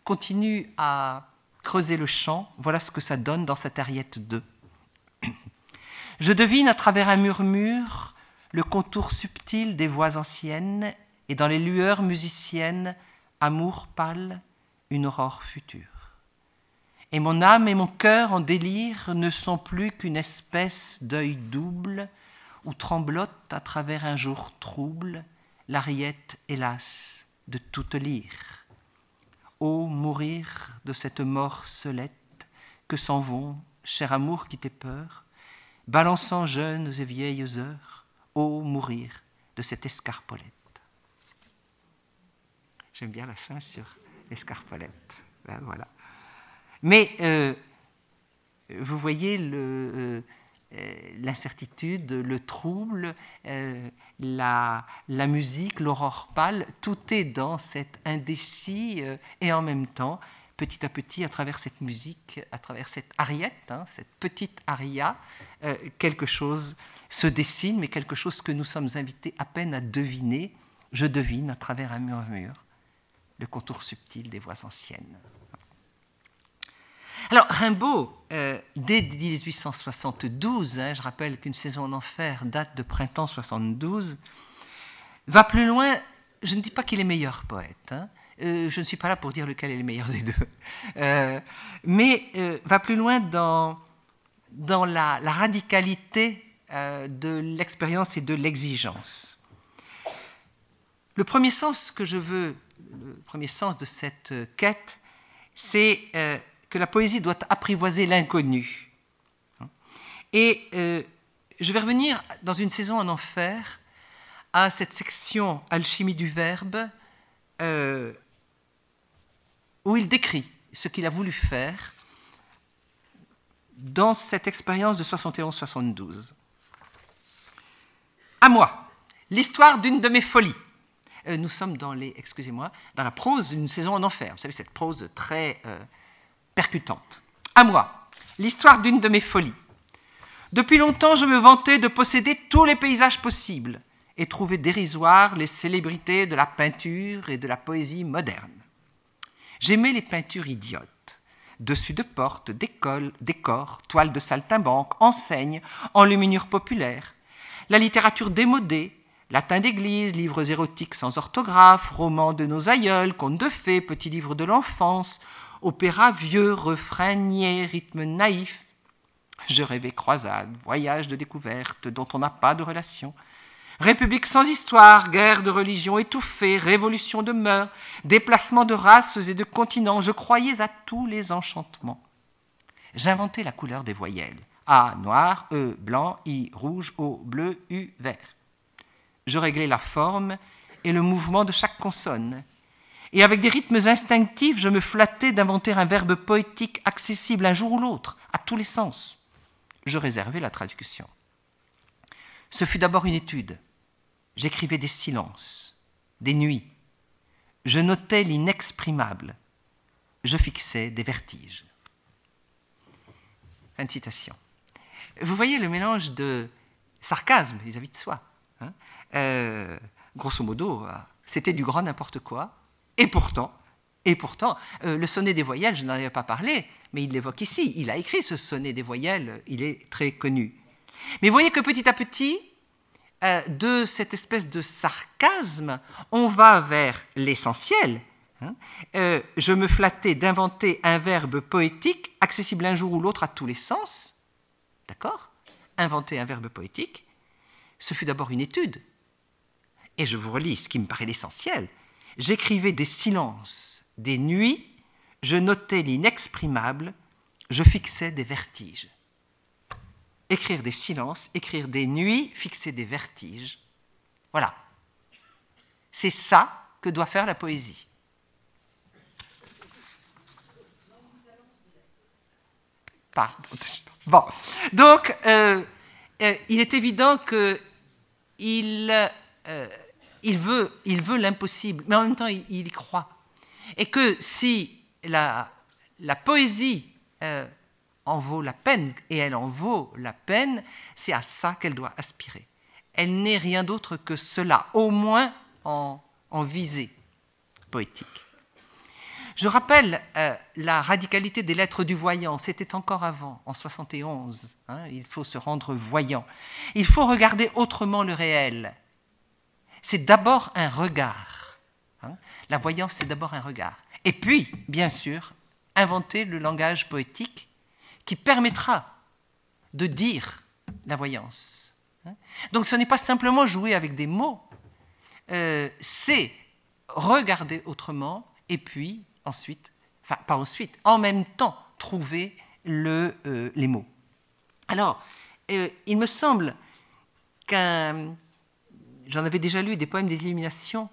[SPEAKER 1] continue à creuser le champ, voilà ce que ça donne dans cette Ariette 2. Je devine à travers un murmure le contour subtil des voix anciennes et dans les lueurs musiciennes, amour pâle, une aurore future. Et mon âme et mon cœur en délire ne sont plus qu'une espèce d'œil double où tremblote à travers un jour trouble l'ariette, hélas, de toute lyre ô mourir de cette mort que s'en vont, cher amour qui t'es peur, balançant jeunes et vieilles heures, ô mourir de cette escarpolette. J'aime bien la fin sur l'escarpolette. Ben, voilà. Mais euh, vous voyez le. Euh, euh, l'incertitude, le trouble, euh, la, musique, l'aurore pâle, tout est dans cet indécis euh, et en même temps, petit à petit, à travers cette musique, à travers cette ariette, hein, cette petite aria, quelque chose se dessine, mais quelque chose que nous sommes invités à peine à deviner. Je devine à travers un murmure le contour subtil des voix anciennes. Alors Rimbaud, euh, dès 1872, hein, je rappelle qu'une saison en enfer date de printemps 72, va plus loin. Je ne dis pas qu'il est meilleur poète. Hein. Euh, je ne suis pas là pour dire lequel est le meilleur des deux. Euh, mais va plus loin dans, dans la, la radicalité de l'expérience et de l'exigence. Le premier sens que je veux, le premier sens de cette quête, c'est que la poésie doit apprivoiser l'inconnu. Et euh, je vais revenir dans une saison en enfer à cette section alchimie du verbe euh, où il décrit ce qu'il a voulu faire dans cette expérience de 71-72. À moi, l'histoire d'une de mes folies. Euh, nous sommes dans les, excusez-moi, dans la prose d'une saison en enfer. Vous savez, cette prose très percutante. À moi, l'histoire d'une de mes folies. Depuis longtemps, je me vantais de posséder tous les paysages possibles et trouver dérisoires les célébrités de la peinture et de la poésie moderne. J'aimais les peintures idiotes dessus de portes, d'écoles, décors, toiles de saltimbanque, enseignes, enluminures populaires, la littérature démodée, latin d'église, livres érotiques sans orthographe, romans de nos aïeuls, contes de fées, petits livres de l'enfance, opéra vieux, refrain niais, rythme naïf. Je rêvais croisade, voyage de découverte dont on n'a pas de relation. République sans histoire, guerre de religion étouffée, révolution de mœurs, déplacement de races et de continents, je croyais à tous les enchantements. J'inventais la couleur des voyelles. A noir, E blanc, I rouge, O bleu, U vert. Je réglais la forme et le mouvement de chaque consonne et avec des rythmes instinctifs, je me flattais d'inventer un verbe poétique accessible un jour ou l'autre, à tous les sens. Je réservais la traduction. Ce fut d'abord une étude. J'écrivais des silences, des nuits. Je notais l'inexprimable. Je fixais des vertiges. Fin de citation. Vous voyez le mélange de sarcasme vis-à-vis de soi. Hein. Euh, grosso modo, ah, c'était du grand n'importe quoi, et pourtant, et pourtant, euh, le sonnet des voyelles, je n'en avais pas parlé, mais il l'évoque ici. Il a écrit ce sonnet des voyelles, il est très connu. Mais voyez que petit à petit, euh, de cette espèce de sarcasme, on va vers l'essentiel. Hein. Euh, je me flattais d'inventer un verbe poétique accessible un jour ou l'autre à tous les sens. D'accord Inventer un verbe poétique, ce fut d'abord une étude. Et je vous relis ce qui me paraît l'essentiel J'écrivais des silences, des nuits, je notais l'inexprimable, je fixais des vertiges. Écrire des silences, écrire des nuits, fixer des vertiges. Voilà. C'est ça que doit faire la poésie. Pardon. Bon. Donc, euh, euh, il est évident qu'il euh, il veut, il veut l'impossible, mais en même temps, il, y croit. Et que si la, poésie euh, en vaut la peine, et elle en vaut la peine, c'est à ça qu'elle doit aspirer. Elle n'est rien d'autre que cela, au moins en, visée poétique. Je rappelle euh, la radicalité des lettres du voyant, c'était encore avant, en 71. Hein. il faut se rendre voyant. Il faut regarder autrement le réel c'est d'abord un regard. Hein. la voyance, c'est d'abord un regard. Et puis, bien sûr, inventer le langage poétique qui permettra de dire la voyance. Hein. Donc ce n'est pas simplement jouer avec des mots, euh, c'est regarder autrement et puis ensuite, enfin pas ensuite, en même temps trouver euh, les mots. Alors, euh, il me semble qu'un j'en avais déjà lu des poèmes d'illumination.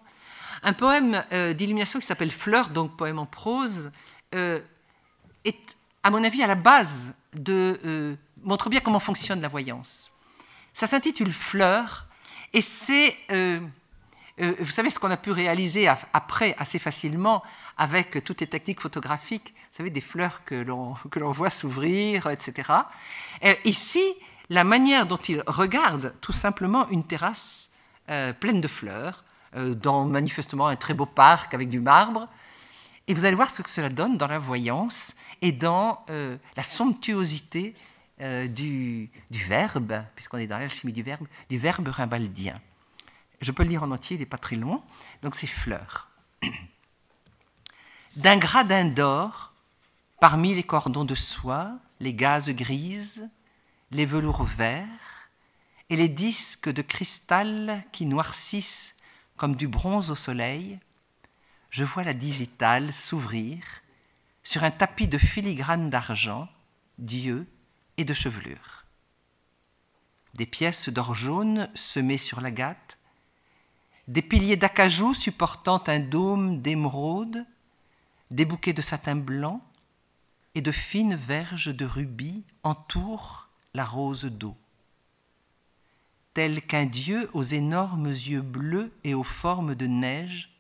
[SPEAKER 1] Un poème euh, d'illumination qui s'appelle Fleur, donc poème en prose, euh, est, à mon avis, à la base de. Euh, montre bien comment fonctionne la voyance. Ça s'intitule Fleur, et c'est. vous savez ce qu'on a pu réaliser après assez facilement avec toutes les techniques photographiques, vous savez, des fleurs que l'on voit s'ouvrir, etc. ici, la manière dont il regarde tout simplement une terrasse euh, pleine de fleurs, euh, dans manifestement un très beau parc avec du marbre. Et vous allez voir ce que cela donne dans la voyance et dans euh, la somptuosité du, du, verbe, puisqu'on est dans l'alchimie du verbe, du verbe rimbaldien. Je peux le lire en entier, il n'est pas très long. Donc c'est fleurs. *clears throat* D'un gradin d'or, parmi les cordons de soie, les gazes grises, les velours verts, et les disques de cristal qui noircissent comme du bronze au soleil, je vois la digitale s'ouvrir sur un tapis de filigrane d'argent, d'yeux et de chevelure. Des pièces d'or jaune semées sur l'agate, des piliers d'acajou supportant un dôme d'émeraude, des bouquets de satin blanc et de fines verges de rubis entourent la rose d'eau tel qu'un dieu aux énormes yeux bleus et aux formes de neige,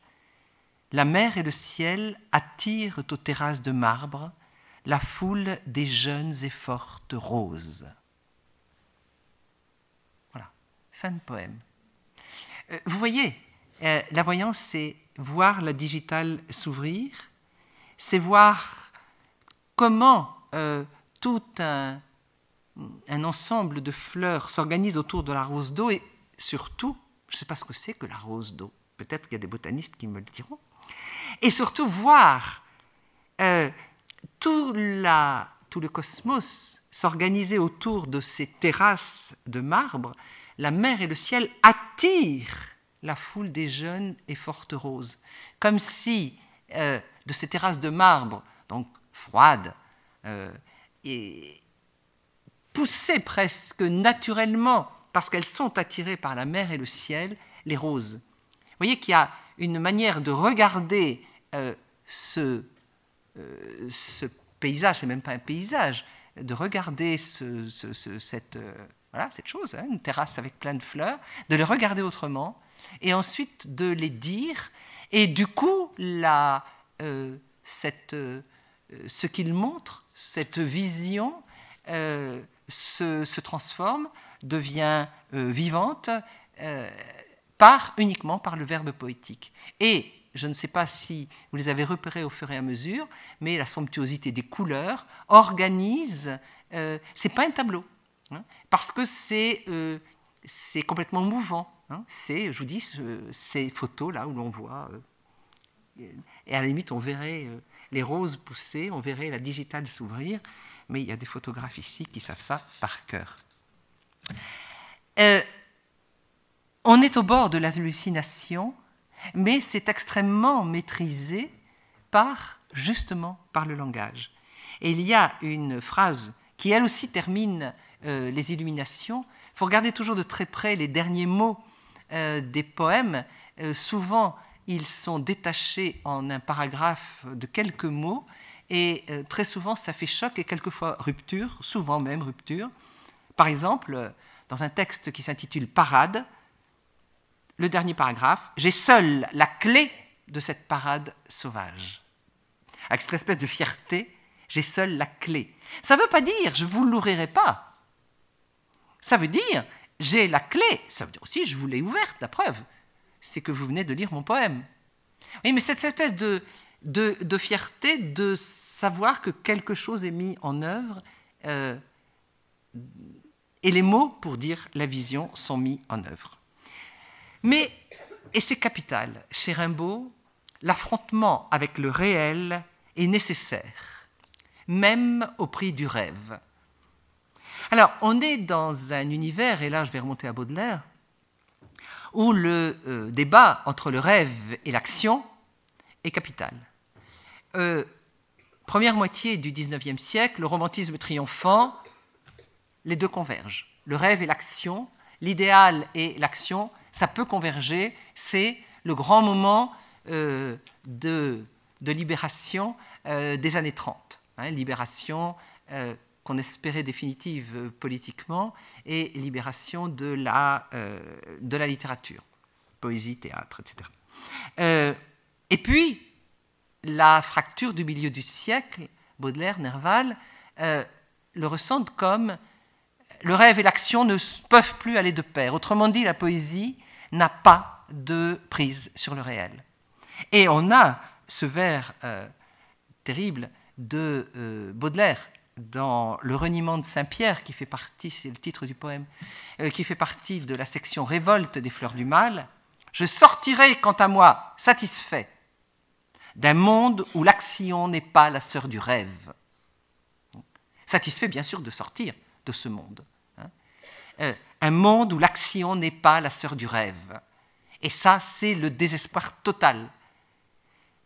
[SPEAKER 1] la mer et le ciel attirent aux terrasses de marbre la foule des jeunes et fortes roses. Voilà, fin de poème. Euh, vous voyez, euh, la voyance, c'est voir la digitale s'ouvrir, c'est voir comment euh, tout un, un ensemble de fleurs s'organise autour de la rose d'eau et surtout, je ne sais pas ce que c'est que la rose d'eau, peut-être qu'il y a des botanistes qui me le diront, et surtout voir euh, tout, la, tout le cosmos s'organiser autour de ces terrasses de marbre, la mer et le ciel attirent la foule des jeunes et fortes roses, comme si euh, de ces terrasses de marbre, donc froides, euh, et pousser presque naturellement, parce qu'elles sont attirées par la mer et le ciel, les roses. Vous voyez qu'il y a une manière de regarder euh, ce, euh, ce, paysage, c'est même pas un paysage, de regarder cette, euh, voilà, cette chose, hein, une terrasse avec plein de fleurs, de les regarder autrement, et ensuite de les dire, et du coup, la, cette, ce qu'il montre, cette vision, se, transforme, devient euh, vivante, euh, uniquement par le verbe poétique. Et je ne sais pas si vous les avez repérés au fur et à mesure, mais la somptuosité des couleurs organise. Euh, ce n'est pas un tableau, hein, parce que c'est complètement mouvant. Hein. je vous dis, ces photos là où l'on voit. et à la limite, on verrait les roses pousser, on verrait la digitale s'ouvrir mais il y a des photographes ici qui savent ça par cœur. Euh, on est au bord de l'hallucination, mais c'est extrêmement maîtrisé par, justement, par le langage. il y a une phrase qui, elle aussi, termine euh, les illuminations. Il faut regarder toujours de très près les derniers mots euh, des poèmes. souvent, ils sont détachés en un paragraphe de quelques mots, et euh, très souvent, ça fait choc et quelquefois rupture, souvent même rupture. Par exemple, euh, dans un texte qui s'intitule Parade, le dernier paragraphe, j'ai seul la clé de cette parade sauvage. Avec cette espèce de fierté, j'ai seul la clé. Ça ne veut pas dire je ne vous l'ouvrirai pas. Ça veut dire j'ai la clé. Ça veut dire aussi je vous l'ai ouverte, la preuve. C'est que vous venez de lire mon poème. Oui, mais cette espèce de, de, fierté de savoir que quelque chose est mis en œuvre euh, et les mots pour dire la vision sont mis en œuvre. Mais, et c'est capital, chez Rimbaud, l'affrontement avec le réel est nécessaire, même au prix du rêve. Alors, on est dans un univers, et là je vais remonter à Baudelaire, où le euh, débat entre le rêve et l'action est capital. Euh, première moitié du XIXe siècle, le romantisme triomphant, les deux convergent. Le rêve et l'action, l'idéal et l'action, ça peut converger. C'est le grand moment euh, de, de, libération euh, des années 30. Hein, libération qu'on espérait définitive politiquement et libération de la, de la littérature, poésie, théâtre, etc. et puis, la fracture du milieu du siècle, Baudelaire, Nerval, euh, le ressentent comme le rêve et l'action ne peuvent plus aller de pair. Autrement dit, la poésie n'a pas de prise sur le réel. Et on a ce vers euh, terrible de euh, Baudelaire dans Le reniement de Saint-Pierre, qui fait partie, c'est le titre du poème, qui fait partie de la section Révolte des fleurs du mal. Je sortirai, quant à moi, satisfait d'un monde où l'action n'est pas la sœur du rêve. Satisfait bien sûr de sortir de ce monde. Hein. Euh, un monde où l'action n'est pas la sœur du rêve. Et ça, c'est le désespoir total.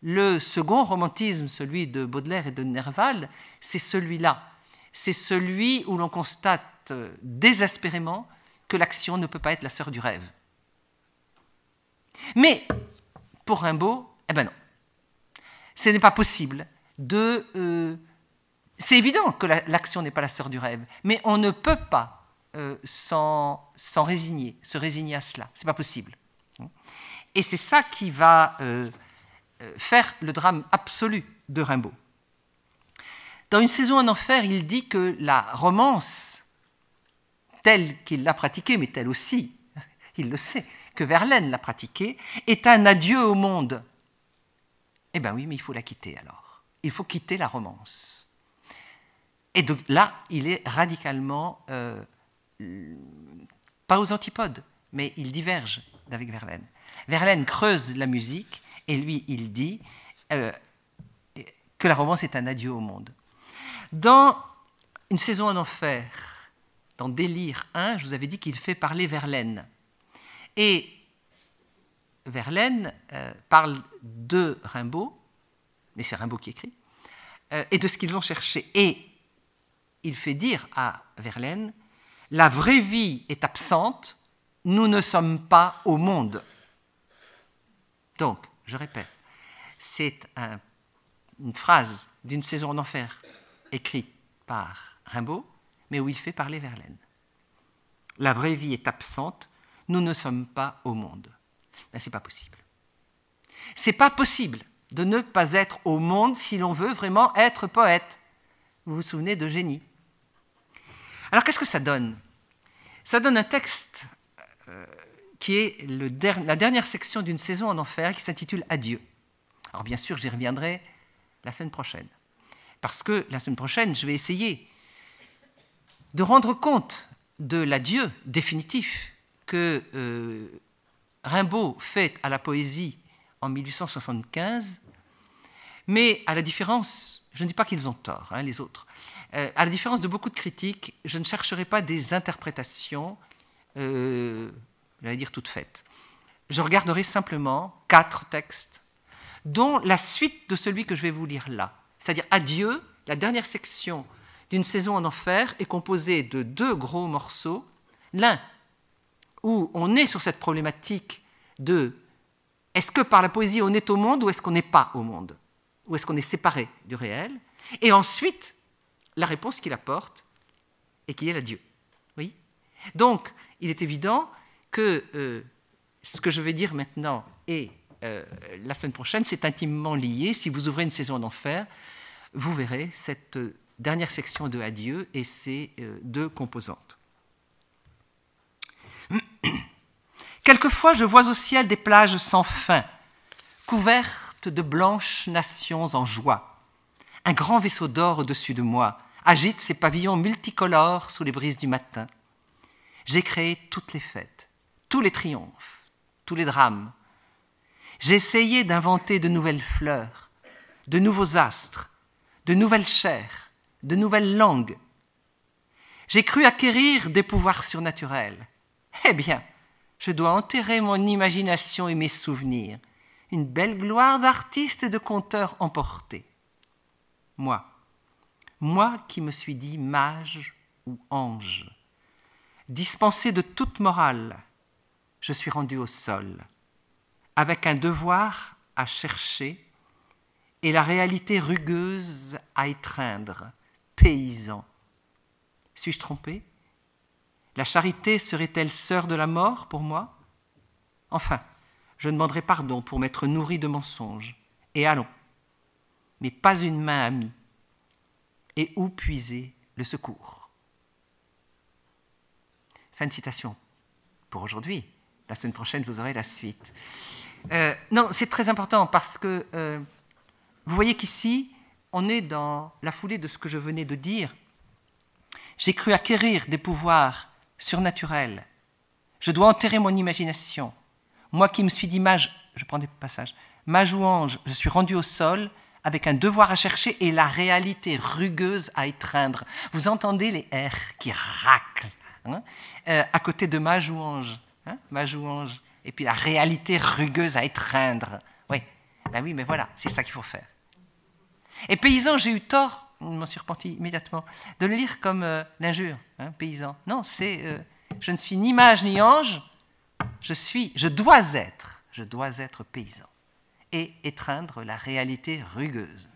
[SPEAKER 1] Le second romantisme, celui de Baudelaire et de Nerval, c'est celui-là. C'est celui où l'on constate euh, désespérément que l'action ne peut pas être la sœur du rêve. Mais pour Rimbaud, eh ben non ce n'est pas possible de... Euh, c'est évident que l'action n'est pas la sœur du rêve, mais on ne peut pas euh, s'en résigner, se résigner à cela. ce n'est pas possible. Et c'est ça qui va euh, faire le drame absolu de Rimbaud. Dans Une saison en enfer, il dit que la romance, telle qu'il l'a pratiquée, mais telle aussi, *laughs* il le sait, que Verlaine l'a pratiquée, est un adieu au monde eh bien oui, mais il faut la quitter alors. Il faut quitter la romance. Et donc là, il est radicalement, euh, pas aux antipodes, mais il diverge d'avec Verlaine. Verlaine creuse la musique et lui, il dit euh, que la romance est un adieu au monde. Dans Une saison en enfer, dans Délire 1, je vous avais dit qu'il fait parler Verlaine. Et Verlaine euh, parle de Rimbaud, mais c'est Rimbaud qui écrit, euh, et de ce qu'ils ont cherché. Et il fait dire à Verlaine, la vraie vie est absente, nous ne sommes pas au monde. Donc, je répète, c'est une phrase d'une saison en enfer écrite par Rimbaud, mais où il fait parler Verlaine. La vraie vie est absente, nous ne sommes pas au monde. Ben, c'est Ce n'est pas possible. C'est pas possible de ne pas être au monde si l'on veut vraiment être poète. Vous vous souvenez de Génie. Alors qu'est-ce que ça donne Ça donne un texte euh, qui est la dernière section d'une saison en enfer qui s'intitule Adieu. Alors bien sûr, j'y reviendrai la semaine prochaine. Parce que la semaine prochaine, je vais essayer de rendre compte de l'adieu définitif que euh, Rimbaud fait à la poésie en 1875, mais à la différence, je ne dis pas qu'ils ont tort, hein, les autres, euh, à la différence de beaucoup de critiques, je ne chercherai pas des interprétations, euh, j'allais dire toutes faites. Je regarderai simplement quatre textes, dont la suite de celui que je vais vous lire là, c'est-à-dire Adieu, la dernière section d'une saison en enfer, est composée de deux gros morceaux, l'un où on est sur cette problématique de est-ce que par la poésie on est au monde ou est-ce qu'on n'est pas au monde Ou est-ce qu'on est séparé du réel Et ensuite, la réponse qu'il apporte et qui est la Oui Donc, il est évident que euh, ce que je vais dire maintenant et euh, la semaine prochaine, c'est intimement lié. Si vous ouvrez une saison d'enfer, vous verrez cette euh, dernière section de Adieu et ses deux composantes. Quelquefois, je vois au ciel des plages sans fin, couvertes de blanches nations en joie. Un grand vaisseau d'or au-dessus de moi agite ses pavillons multicolores sous les brises du matin. J'ai créé toutes les fêtes, tous les triomphes, tous les drames. J'ai essayé d'inventer de nouvelles fleurs, de nouveaux astres, de nouvelles chairs, de nouvelles langues. J'ai cru acquérir des pouvoirs surnaturels. Eh bien, je dois enterrer mon imagination et mes souvenirs. Une belle gloire d'artiste et de conteur emportée. Moi, moi qui me suis dit mage ou ange, dispensé de toute morale, je suis rendu au sol, avec un devoir à chercher et la réalité rugueuse à étreindre, paysan. Suis-je trompé la charité serait-elle sœur de la mort pour moi Enfin, je demanderai pardon pour m'être nourri de mensonges. Et allons. Mais pas une main amie. Et où puiser le secours Fin de citation. Pour aujourd'hui. La semaine prochaine, vous aurez la suite. Euh, non, c'est très important parce que euh, vous voyez qu'ici, on est dans la foulée de ce que je venais de dire. J'ai cru acquérir des pouvoirs surnaturel. Je dois enterrer mon imagination. Moi qui me suis dit je prends des passages, ma jouange. je suis rendu au sol avec un devoir à chercher et la réalité rugueuse à étreindre. Vous entendez les R qui raclent hein, euh, à côté de ma jouange, ma Hein Et puis la réalité rugueuse à étreindre. Oui, ben oui, mais voilà, c'est ça qu'il faut faire. Et paysan, j'ai eu tort je m'en suis immédiatement, de le lire comme euh, l'injure, hein, paysan. Non, c'est euh, je ne suis ni mage ni ange, je suis, je dois être, je dois être paysan et étreindre la réalité rugueuse.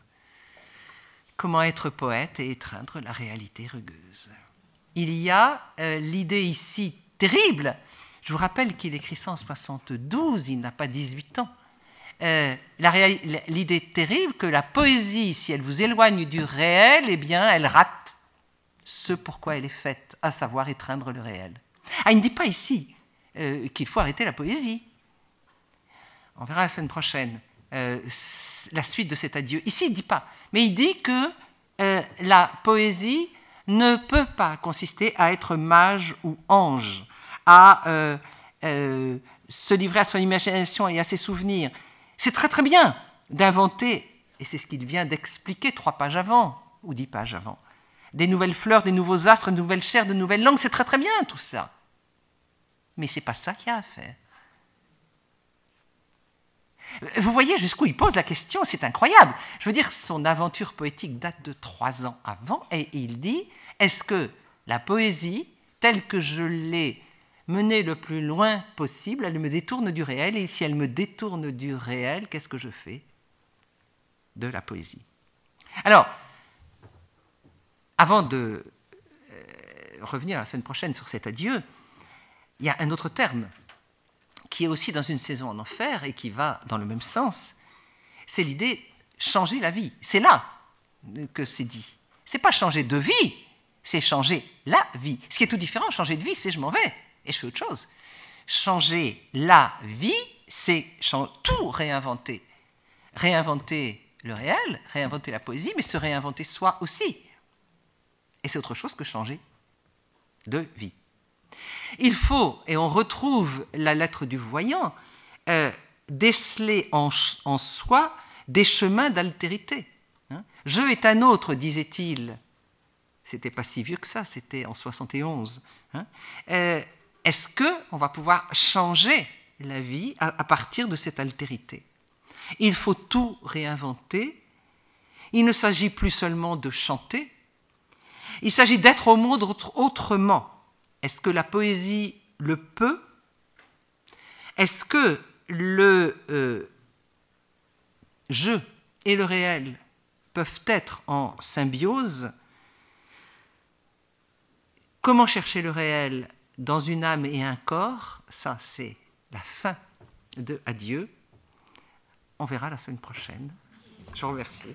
[SPEAKER 1] Comment être poète et étreindre la réalité rugueuse Il y a euh, l'idée ici terrible. Je vous rappelle qu'il écrit ça en 72, il n'a pas 18 ans. Euh, l'idée terrible que la poésie, si elle vous éloigne du réel, eh bien, elle rate ce pourquoi elle est faite, à savoir étreindre le réel. Ah, il ne dit pas ici euh, qu'il faut arrêter la poésie. On verra la semaine prochaine euh, la suite de cet adieu. Ici, il ne dit pas. Mais il dit que la poésie ne peut pas consister à être mage ou ange, à se livrer à son imagination et à ses souvenirs, c'est très très bien d'inventer, et c'est ce qu'il vient d'expliquer trois pages avant, ou dix pages avant, des nouvelles fleurs, des nouveaux astres, de nouvelles chairs, de nouvelles langues, c'est très très bien tout ça. Mais c'est pas ça qu'il y a à faire. Euh, vous voyez jusqu'où il pose la question, c'est incroyable. Je veux dire, son aventure poétique date de trois ans avant, et il dit, est-ce que la poésie, telle que je l'ai mener le plus loin possible, elle me détourne du réel, et si elle me détourne du réel, qu'est-ce que je fais De la poésie. Alors, avant de euh, revenir la semaine prochaine sur cet adieu, il y a un autre terme qui est aussi dans une saison en enfer et qui va dans le même sens, c'est l'idée changer la vie. C'est là que c'est dit. C'est pas changer de vie, c'est changer la vie. Ce qui est tout différent, changer de vie, c'est je m'en vais et je fais autre chose. Changer la vie, c'est tout réinventer. Réinventer le réel, réinventer la poésie, mais se réinventer soi aussi. Et c'est autre chose que changer de vie. Il faut, et on retrouve la lettre du voyant, euh, déceler en, soi des chemins d'altérité. Hein. Je est un autre, disait-il. C'était pas si vieux que ça, c'était en 71. Hein euh, est-ce qu'on va pouvoir changer la vie à, partir de cette altérité Il faut tout réinventer. Il ne s'agit plus seulement de chanter, il s'agit d'être au monde autrement. Est-ce que la poésie le peut Est-ce que le euh, jeu et le réel peuvent être en symbiose Comment chercher le réel dans une âme et un corps, ça c'est la fin de Adieu. On verra la semaine prochaine. Je vous remercie.